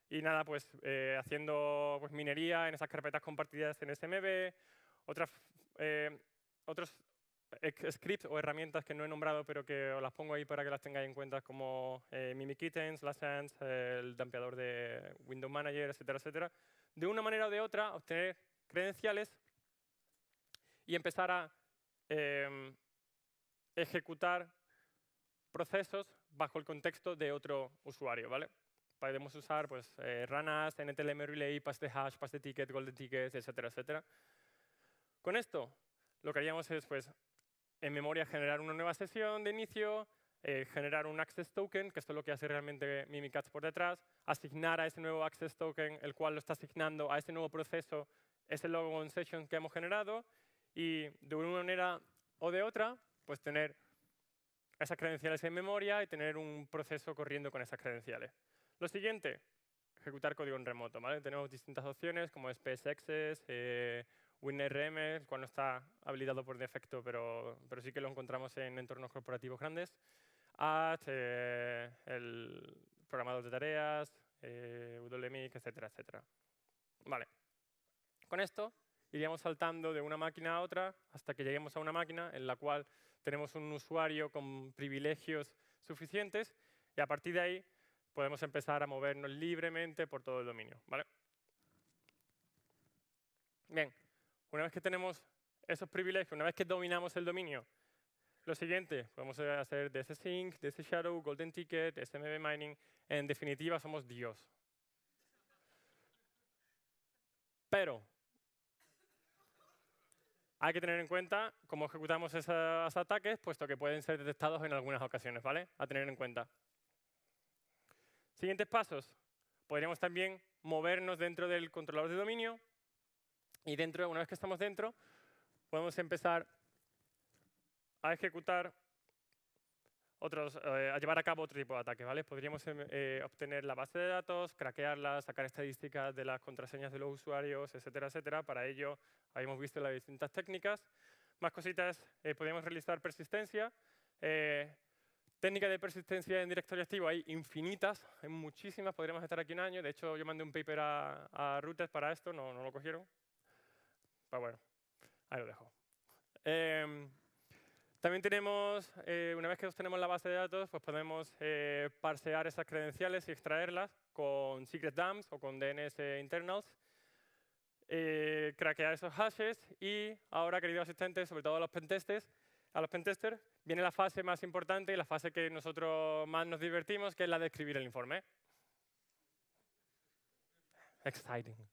Y nada, pues eh, haciendo pues, minería en esas carpetas compartidas en SMB, otras, eh, otros scripts o herramientas que no he nombrado, pero que os las pongo ahí para que las tengáis en cuenta, como eh, Mimikitens, el dampeador de Windows Manager, etcétera, etcétera. De una manera o de otra, obtener credenciales y empezar a em, ejecutar procesos bajo el contexto de otro usuario, ¿vale? Podemos usar pues, eh, ranas, NTLM Relay, Pass de Hash, Pass de Ticket, golden Tickets, etcétera, etcétera. Con esto, lo que haríamos es pues, en memoria generar una nueva sesión de inicio, eh, generar un access token, que esto es lo que hace realmente Mimikatz por detrás, asignar a ese nuevo access token, el cual lo está asignando a ese nuevo proceso, ese logo session que hemos generado, y de una manera o de otra, pues tener esas credenciales en memoria y tener un proceso corriendo con esas credenciales. Lo siguiente, ejecutar código en remoto. ¿vale? Tenemos distintas opciones como SPSX, eh, WinRM, cuando está habilitado por defecto, pero, sí que lo encontramos en entornos corporativos grandes. Ads, el programador de tareas, eh, WMIC, etcétera, etcétera. Vale. Con esto iríamos saltando de una máquina a otra hasta que lleguemos a una máquina en la cual tenemos un usuario con privilegios suficientes y a partir de ahí podemos empezar a movernos libremente por todo el dominio. ¿vale? Bien, una vez que tenemos esos privilegios, una vez que dominamos el dominio, lo siguiente, podemos hacer DSSync, Sync, Shadow, Golden Ticket, SMB Mining, en definitiva somos Dios. Pero hay que tener en cuenta cómo ejecutamos esos ataques, puesto que pueden ser detectados en algunas ocasiones, ¿vale? A tener en cuenta. Siguientes pasos. Podríamos también movernos dentro del controlador de dominio y dentro, una vez que estamos dentro, podemos empezar a ejecutar eh, a llevar a cabo otro tipo de ataques, ¿vale? Podríamos em, eh, obtener la base de datos, craquearla, sacar estadísticas de las contraseñas de los usuarios, etcétera, etcétera. Para ello, habíamos visto las distintas técnicas. Más cositas, eh, podríamos realizar persistencia. técnicas de persistencia en directorio activo hay infinitas, hay muchísimas, podríamos estar aquí un año. De hecho, yo mandé un paper a, a para esto, no lo cogieron, pero bueno, ahí lo dejo. Em, también tenemos, eh, una vez que tenemos la base de datos, pues podemos eh, parsear esas credenciales y extraerlas con secret dumps o con DNS internals, eh, esos hashes y ahora, queridos asistentes, sobre todo a los pentesters, a los pentesters, viene la fase más importante y la fase que nosotros más nos divertimos, que es la de escribir el informe. Exciting.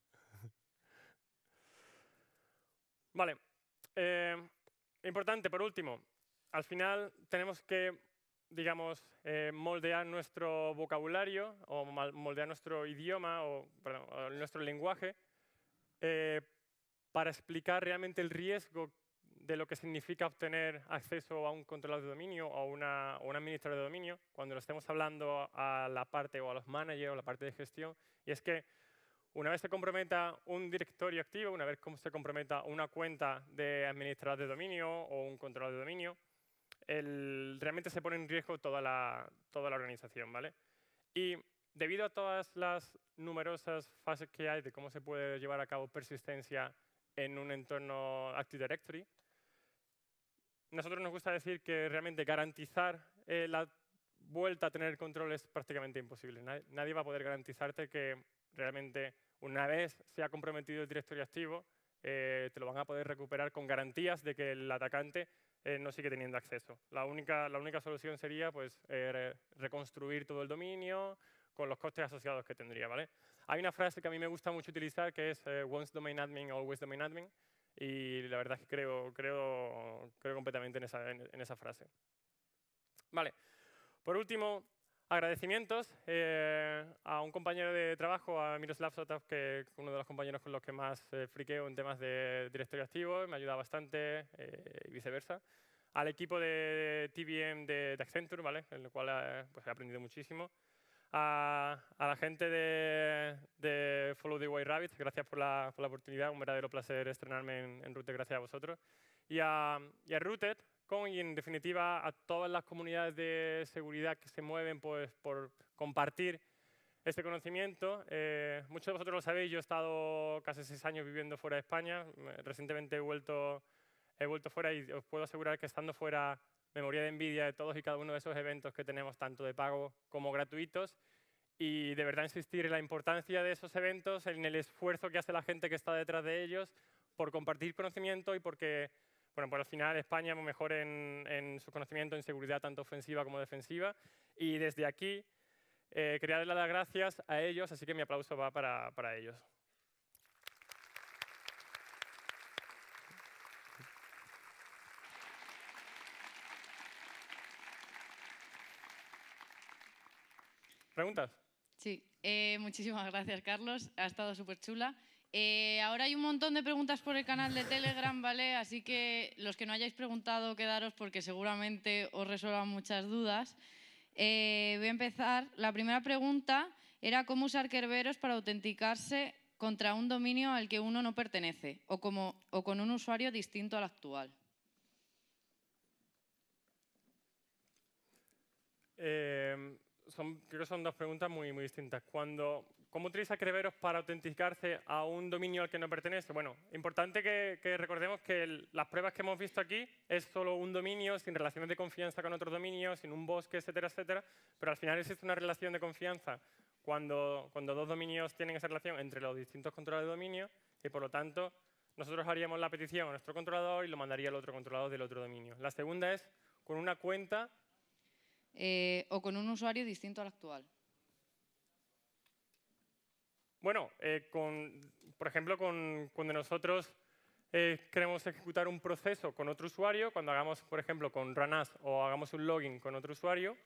Vale. Eh, importante, por último, al final tenemos que, digamos, eh, moldear nuestro vocabulario o moldear nuestro idioma o, nuestro lenguaje eh, para explicar realmente el riesgo de lo que significa obtener acceso a un controlador de dominio o a una, un administrador de dominio cuando lo estemos hablando a la parte o a los managers o a la parte de gestión. Y es que una vez se comprometa un directorio activo, una vez se comprometa una cuenta de administrador de dominio o un controlador de dominio, realmente se pone en riesgo toda la, toda la organización. ¿vale? Y debido a todas las numerosas fases que hay de cómo se puede llevar a cabo persistencia en un entorno Active Directory, nosotros nos gusta decir que realmente garantizar eh, la vuelta a tener control es prácticamente imposible. Nadie va a poder garantizarte que realmente una vez se ha comprometido el directorio activo, eh, te lo van a poder recuperar con garantías de que el atacante eh, no sigue teniendo acceso. La única, la única solución sería pues, eh, reconstruir todo el dominio con los costes asociados que tendría. ¿vale? Hay una frase que a mí me gusta mucho utilizar que es once domain admin, always domain admin, y la verdad es que creo, creo, creo completamente en esa, en esa frase. Vale. Por último, Agradecimientos eh, a un compañero de trabajo, a Miroslav Sotov, que es uno de los compañeros con los que más eh, friqueo en temas de directorio activo, me ayuda bastante eh, y viceversa. Al equipo de TBM de, de Accenture, ¿vale? en el cual pues, he aprendido muchísimo. A, la gente de, Follow the White Rabbit, gracias por la, oportunidad, un verdadero placer estrenarme en, en Rooted, gracias a vosotros. Y a, y a Rooted, y en definitiva a todas las comunidades de seguridad que se mueven pues, por compartir este conocimiento. Eh, muchos de vosotros lo sabéis, yo he estado casi seis años viviendo fuera de España, eh, recientemente he vuelto, he vuelto fuera y os puedo asegurar que estando fuera me moría de envidia de todos y cada uno de esos eventos que tenemos, tanto de pago como gratuitos, y de verdad insistir en la importancia de esos eventos, en el esfuerzo que hace la gente que está detrás de ellos por compartir conocimiento y porque bueno, pues al final España es mejor en, su conocimiento en seguridad tanto ofensiva como defensiva. Y desde aquí eh, quería darle las gracias a ellos, así que mi aplauso va para, ellos. ¿Preguntas? Sí, eh, muchísimas gracias Carlos, ha estado súper chula. Eh, ahora hay un montón de preguntas por el canal de Telegram, ¿vale? Así que los que no hayáis preguntado, quedaros porque seguramente os resuelvan muchas dudas. Eh, voy a empezar. La primera pregunta era cómo usar Kerberos para autenticarse contra un dominio al que uno no pertenece o, con un usuario distinto al actual. Eh, creo que son dos preguntas muy, muy distintas. Cuando ¿Cómo utiliza Creveros para autenticarse a un dominio al que no pertenece? Bueno, importante que, recordemos que las pruebas que hemos visto aquí es solo un dominio sin relaciones de confianza con otros dominios, sin un bosque, etcétera, etcétera, pero al final existe una relación de confianza cuando, cuando dos dominios tienen esa relación entre los distintos controladores de dominio y por lo tanto nosotros haríamos la petición a nuestro controlador y lo mandaría al otro controlador del otro dominio. La segunda es con una cuenta... Eh, o con un usuario distinto al actual. Bueno, eh, por ejemplo, cuando nosotros eh, queremos ejecutar un proceso con otro usuario, cuando hagamos, por ejemplo, con RANAS o hagamos un login con otro usuario,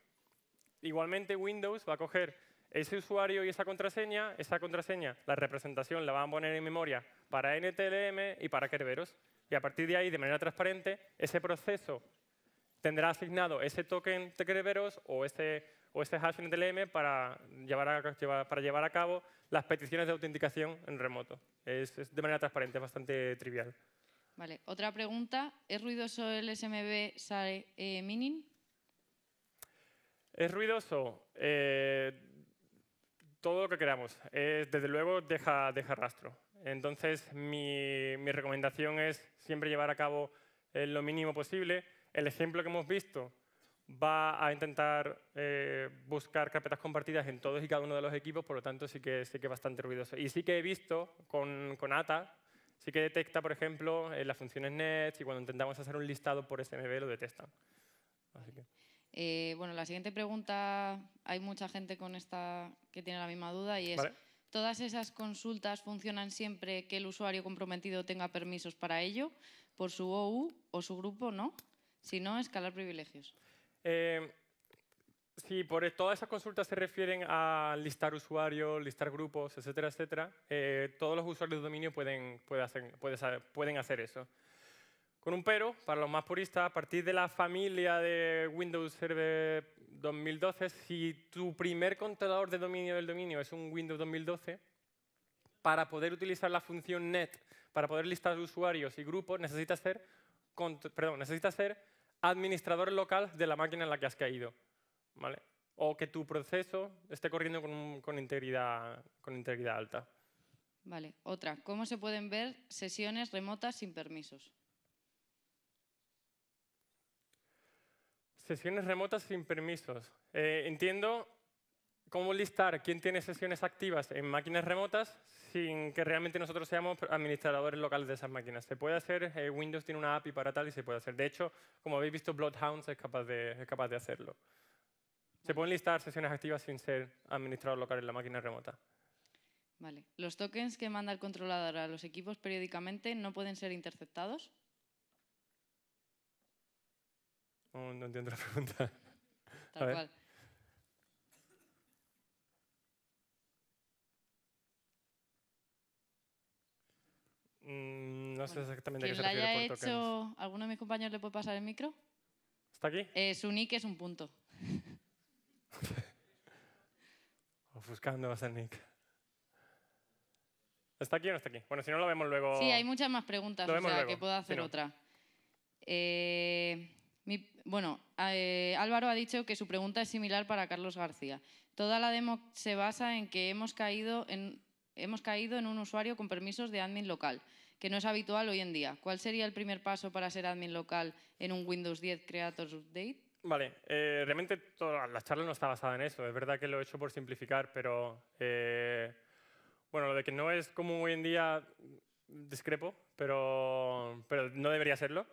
igualmente Windows va a coger ese usuario y esa contraseña, esa contraseña, la representación la van a poner en memoria para NTLM y para Kerberos. Y a partir de ahí, de manera transparente, ese proceso tendrá asignado ese token de Kerberos o ese o este hash en para llevar a, para llevar a cabo las peticiones de autenticación en remoto. Es, de manera transparente, es bastante trivial. Vale, otra pregunta. ¿Es ruidoso el SMB SAE eh, Mining? Es ruidoso. Eh, todo lo que queramos. es desde luego deja, deja rastro. Entonces, mi, mi recomendación es siempre llevar a cabo eh, lo mínimo posible. El ejemplo que hemos visto va a intentar eh, buscar carpetas compartidas en todos y cada uno de los equipos, por lo tanto sí que que es bastante ruidoso. Y sí que he visto con, ATA, sí que detecta, por ejemplo, en las funciones NET y cuando intentamos hacer un listado por SMB lo detectan. Eh, bueno, la siguiente pregunta, hay mucha gente con esta que tiene la misma duda y es, ¿todas esas consultas funcionan siempre que el usuario comprometido tenga permisos para ello por su OU o su grupo, no? Si no, escalar privilegios. Eh, si por e, todas esas consultas se refieren a listar usuarios, listar grupos, etcétera, etcétera, eh, todos los usuarios de dominio pueden, pueden, hacer, pueden hacer eso. Con un pero, para los más puristas, a partir de la familia de Windows Server 2012, si tu primer controlador de dominio del dominio es un Windows 2012, para poder utilizar la función net, para poder listar usuarios y grupos, necesitas ser, perdón, necesitas ser administrador local de la máquina en la que has caído. ¿vale? O que tu proceso esté corriendo con, integridad, con integridad alta. Vale, otra. ¿Cómo se pueden ver sesiones remotas sin permisos? Sesiones remotas sin permisos. Eh, entiendo cómo listar quién tiene sesiones activas en máquinas remotas sin que realmente nosotros seamos administradores locales de esas máquinas. Se puede hacer, eh, Windows tiene una API para tal y se puede hacer. De hecho, como habéis visto, Bloodhounds es capaz de, es capaz de hacerlo. Se pueden listar sesiones activas sin ser administrador local en la máquina remota. Vale. ¿Los tokens que manda el controlador a los equipos periódicamente no pueden ser interceptados? No, oh, no entiendo la pregunta. Tal cual. Mm, no sé exactamente qué se refiere por hecho... ¿Alguno de mis compañeros le puede pasar el micro? ¿Está aquí? Eh, su nick es un punto. Ofuscando a ser nick. ¿Está aquí o no está aquí? Bueno, si no lo vemos luego. Sí, hay muchas más preguntas, lo o que puedo hacer otra. Eh, bueno, eh, Álvaro ha dicho que su pregunta es similar para Carlos García. Toda la demo se basa en que hemos caído en Hemos caído en un usuario con permisos de admin local, que no es habitual hoy en día. ¿Cuál sería el primer paso para ser admin local en un Windows 10 Creators Update? Vale, eh, realmente toda la charla no está basada en eso. Es verdad que lo he hecho por simplificar, pero eh, bueno, lo de que no es común hoy en día discrepo, pero, pero no debería serlo.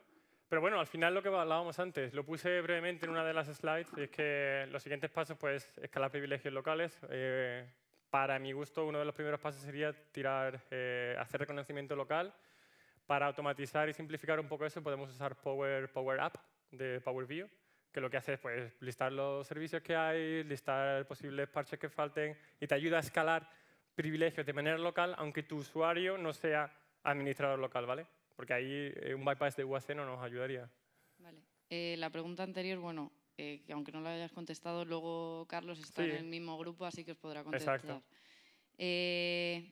Pero bueno, al final lo que hablábamos antes, lo puse brevemente en una de las slides, y es que los siguientes pasos, pues, escalar privilegios locales, eh, para mi gusto, uno de los primeros pasos sería eh, hacer reconocimiento local. Para automatizar y simplificar un poco eso, podemos usar Power, Power App de Power View, que lo que hace es pues, listar los servicios que hay, listar posibles parches que falten y te ayuda a escalar privilegios de manera local, aunque tu usuario no sea administrador local, ¿vale? Porque ahí eh, un bypass de UAC no nos ayudaría. Vale. Eh, la pregunta anterior, bueno, aunque no lo hayas contestado, luego Carlos está en el mismo grupo, así que os podrá contestar. Exacto. Eh,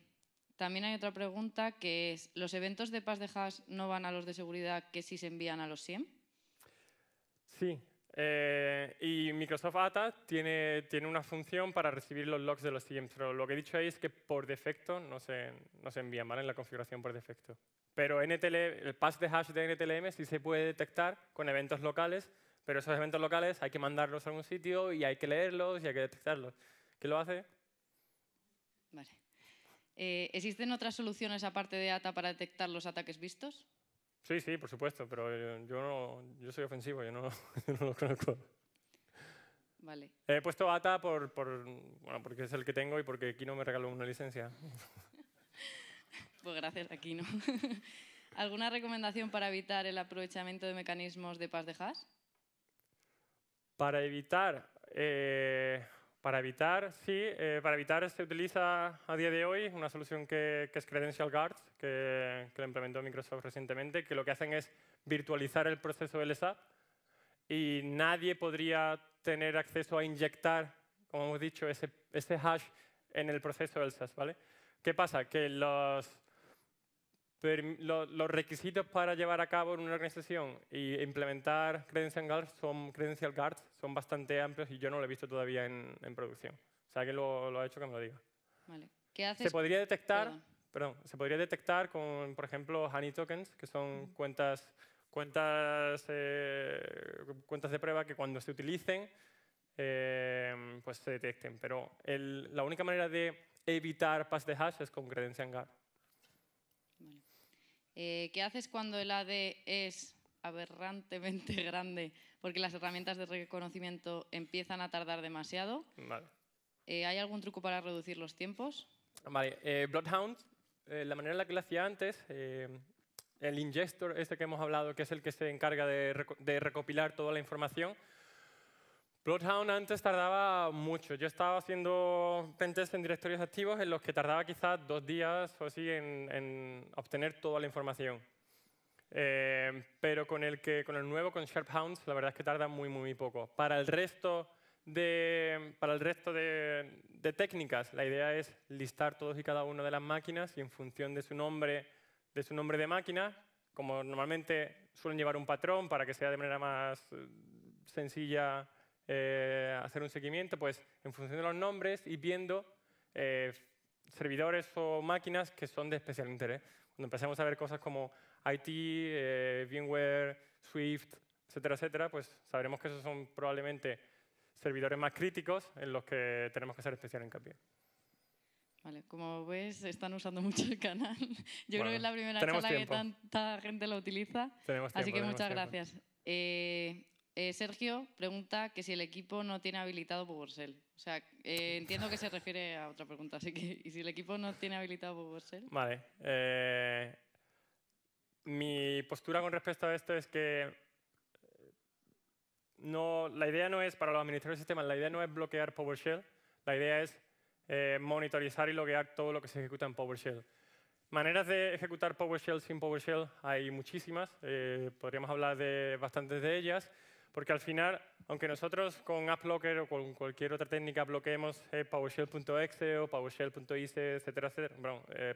también hay otra pregunta que es, ¿los eventos de Paz de Hash no van a los de seguridad que sí se envían a los SIEM? Sí, eh, y Microsoft ATA tiene, una función para recibir los logs de los SIEM, pero lo que he dicho ahí es que por defecto no se, no se envían, En la configuración por defecto. Pero NTL, el pass de hash de NTLM sí se puede detectar con eventos locales pero esos eventos locales hay que mandarlos a algún sitio y hay que leerlos y hay que detectarlos. ¿Qué lo hace? Vale. Eh, ¿Existen otras soluciones aparte de ATA para detectar los ataques vistos? Sí, sí, por supuesto, pero yo, no, yo soy ofensivo, yo no, no lo conozco. Vale. He puesto ATA por, porque es el que tengo y porque Kino me regaló una licencia. pues gracias a Kino. ¿Alguna recomendación para evitar el aprovechamiento de mecanismos de paz de hash? Para evitar, eh, para evitar, sí, eh, para evitar se utiliza a día de hoy una solución que, es Credential Guard, que, lo implementó Microsoft recientemente, que lo que hacen es virtualizar el proceso LSAP y nadie podría tener acceso a inyectar, como hemos dicho, ese, hash en el proceso LSAP, ¿vale? ¿Qué pasa? Que los, los requisitos para llevar a cabo en una organización y implementar Credential Guards son, credential son bastante amplios y yo no lo he visto todavía en, producción. O sea, que lo, ha hecho que me lo diga. ¿Qué haces? Se podría detectar, perdón, se podría detectar con, por ejemplo, honey tokens, que son cuentas, cuentas, eh, cuentas de prueba que cuando se utilicen, em, pues se detecten. Pero la única manera de evitar pass de hash es con Credential Guard. Eh, ¿Qué haces cuando el AD es aberrantemente grande porque las herramientas de reconocimiento empiezan a tardar demasiado? Eh, ¿Hay algún truco para reducir los tiempos? Vale, eh, Bloodhound, la manera en la que lo hacía antes, el ingestor este que hemos hablado, que es el que se encarga de recopilar toda la información, Bloodhound antes tardaba mucho. Yo estaba haciendo pentest en directorios activos en los que tardaba quizás dos días o así en, obtener toda la información. Eh, pero con el, con el nuevo, con Sharp la verdad es que tarda muy, muy poco. Para el resto de, para el resto de, técnicas, la idea es listar todos y cada una de las máquinas y en función de su nombre, de, su nombre de máquina, como normalmente suelen llevar un patrón para que sea de manera más eh, sencilla eh, hacer un seguimiento pues, en función de los nombres y viendo eh, servidores o máquinas que son de especial interés. Cuando empezamos a ver cosas como IT, eh, VMware, Swift, etcétera, etcétera, pues sabremos que esos son probablemente servidores más críticos en los que tenemos que hacer especial hincapié. Vale, como ves, están usando mucho el canal. Yo creo que es la primera vez que tanta gente lo utiliza. así que muchas gracias. Eh, eh, Sergio pregunta que si el equipo no tiene habilitado PowerShell. O sea, eh, entiendo que se refiere a otra pregunta, así que ¿y si el equipo no tiene habilitado PowerShell? Vale. Eh, mi postura con respecto a esto es que no, la idea no es, para los administradores de sistemas, la idea no es bloquear PowerShell, la idea es monitorizar y loguear todo lo que se ejecuta en PowerShell. Maneras de ejecutar PowerShell sin PowerShell hay muchísimas, podríamos hablar de bastantes de ellas. Porque al final, aunque nosotros con AppLocker o con cualquier otra técnica bloqueemos eh, PowerShell.exe o PowerShell.ice, etcétera, etcétera, bueno, eh,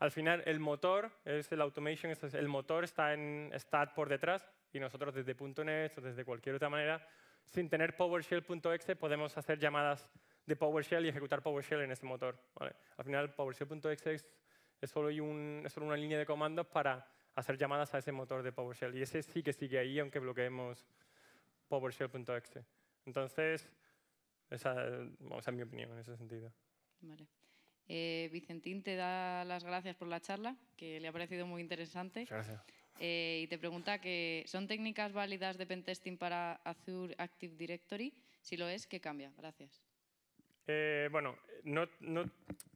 al final el motor es el automation, el motor está en stat por detrás y nosotros desde .NET o desde cualquier otra manera, sin tener PowerShell.exe podemos hacer llamadas de PowerShell y ejecutar PowerShell en ese motor. ¿vale? Al final PowerShell.exe es, es, solo una línea de comandos para hacer llamadas a ese motor de PowerShell. Y ese sí que sigue ahí, aunque bloqueemos PowerShell.exe. Entonces, esa, esa, es mi opinión en ese sentido. Vale. Eh, Vicentín te da las gracias por la charla, que le ha parecido muy interesante. gracias. Eh, y te pregunta que ¿son técnicas válidas de pentesting para Azure Active Directory? Si lo es, ¿qué cambia? Gracias. Eh, bueno, no, no,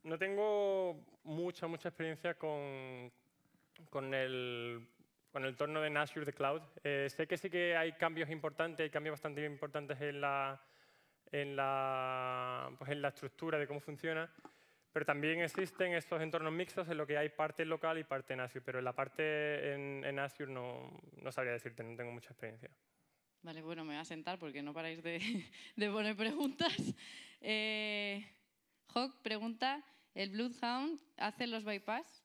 no, tengo mucha, mucha experiencia con, con el, con el torno de Azure de Cloud. Eh, sé que sí que hay cambios importantes, hay cambios bastante importantes en la, en la, pues en la estructura de cómo funciona, pero también existen estos entornos mixtos en los que hay parte local y parte en Azure, pero en la parte en, Azure no, no sabría decirte, no tengo mucha experiencia. Vale, bueno, me voy a sentar porque no paráis de, de poner preguntas. Eh, Hawk pregunta, ¿el Bloodhound hace los bypass?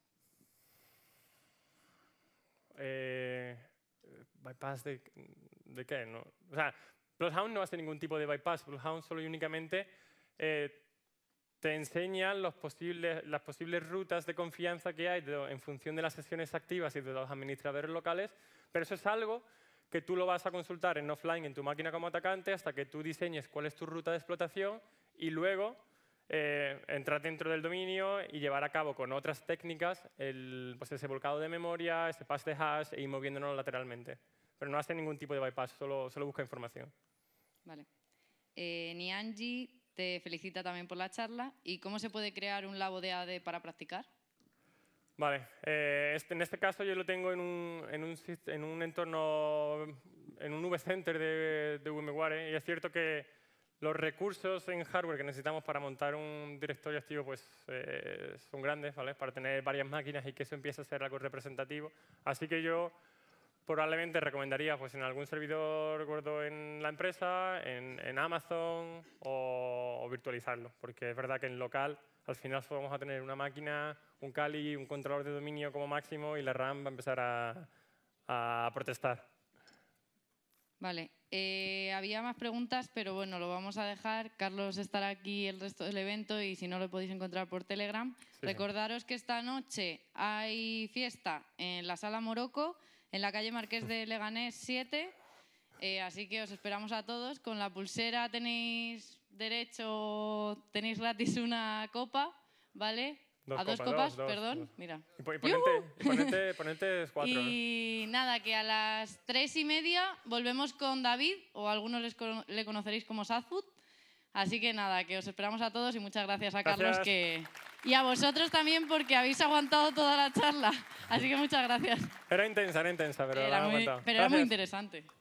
eh, bypass de, qué, ¿no? O sea, Bloodhound no hace ningún tipo de bypass, Bloodhound solo y únicamente eh, te enseña los posibles, las posibles rutas de confianza que hay en función de las sesiones activas y de los administradores locales, pero eso es algo que tú lo vas a consultar en offline en tu máquina como atacante hasta que tú diseñes cuál es tu ruta de explotación y luego eh, entrar dentro del dominio y llevar a cabo con otras técnicas el, pues, ese volcado de memoria, ese pas de hash e ir moviéndonos lateralmente. Pero no hace ningún tipo de bypass, solo, solo busca información. Vale. Eh, te felicita también por la charla. ¿Y cómo se puede crear un labo de AD para practicar? Vale, eh, este, en este caso yo lo tengo en un, en un, en un entorno, en un vCenter center de, de VMware, ¿eh? y es cierto que los recursos en hardware que necesitamos para montar un directorio activo pues, eh, son grandes, ¿vale? Para tener varias máquinas y que eso empiece a ser algo representativo. Así que yo probablemente recomendaría pues, en algún servidor gordo en la empresa, en, Amazon o, virtualizarlo, porque es verdad que en local al final solo vamos a tener una máquina, un Kali, un controlador de dominio como máximo y la RAM va a empezar a, a protestar. Vale, eh, había más preguntas, pero bueno, lo vamos a dejar. Carlos estará aquí el resto del evento y si no lo podéis encontrar por Telegram. Recordaros que esta noche hay fiesta en la Sala Morocco, en la calle Marqués de Leganés 7. Eh, así que os esperamos a todos. Con la pulsera tenéis derecho, tenéis gratis una copa, ¿vale? Dos a dos copas, perdón, mira. Y, ponente, cuatro. Y nada, que a las tres y media volvemos con David, o algunos le conoceréis como Sadfoot. Así que nada, que os esperamos a todos y muchas gracias a Carlos que... y a vosotros también porque habéis aguantado toda la charla. Así que muchas gracias. Era intensa, era intensa, pero muy, Pero era muy interesante.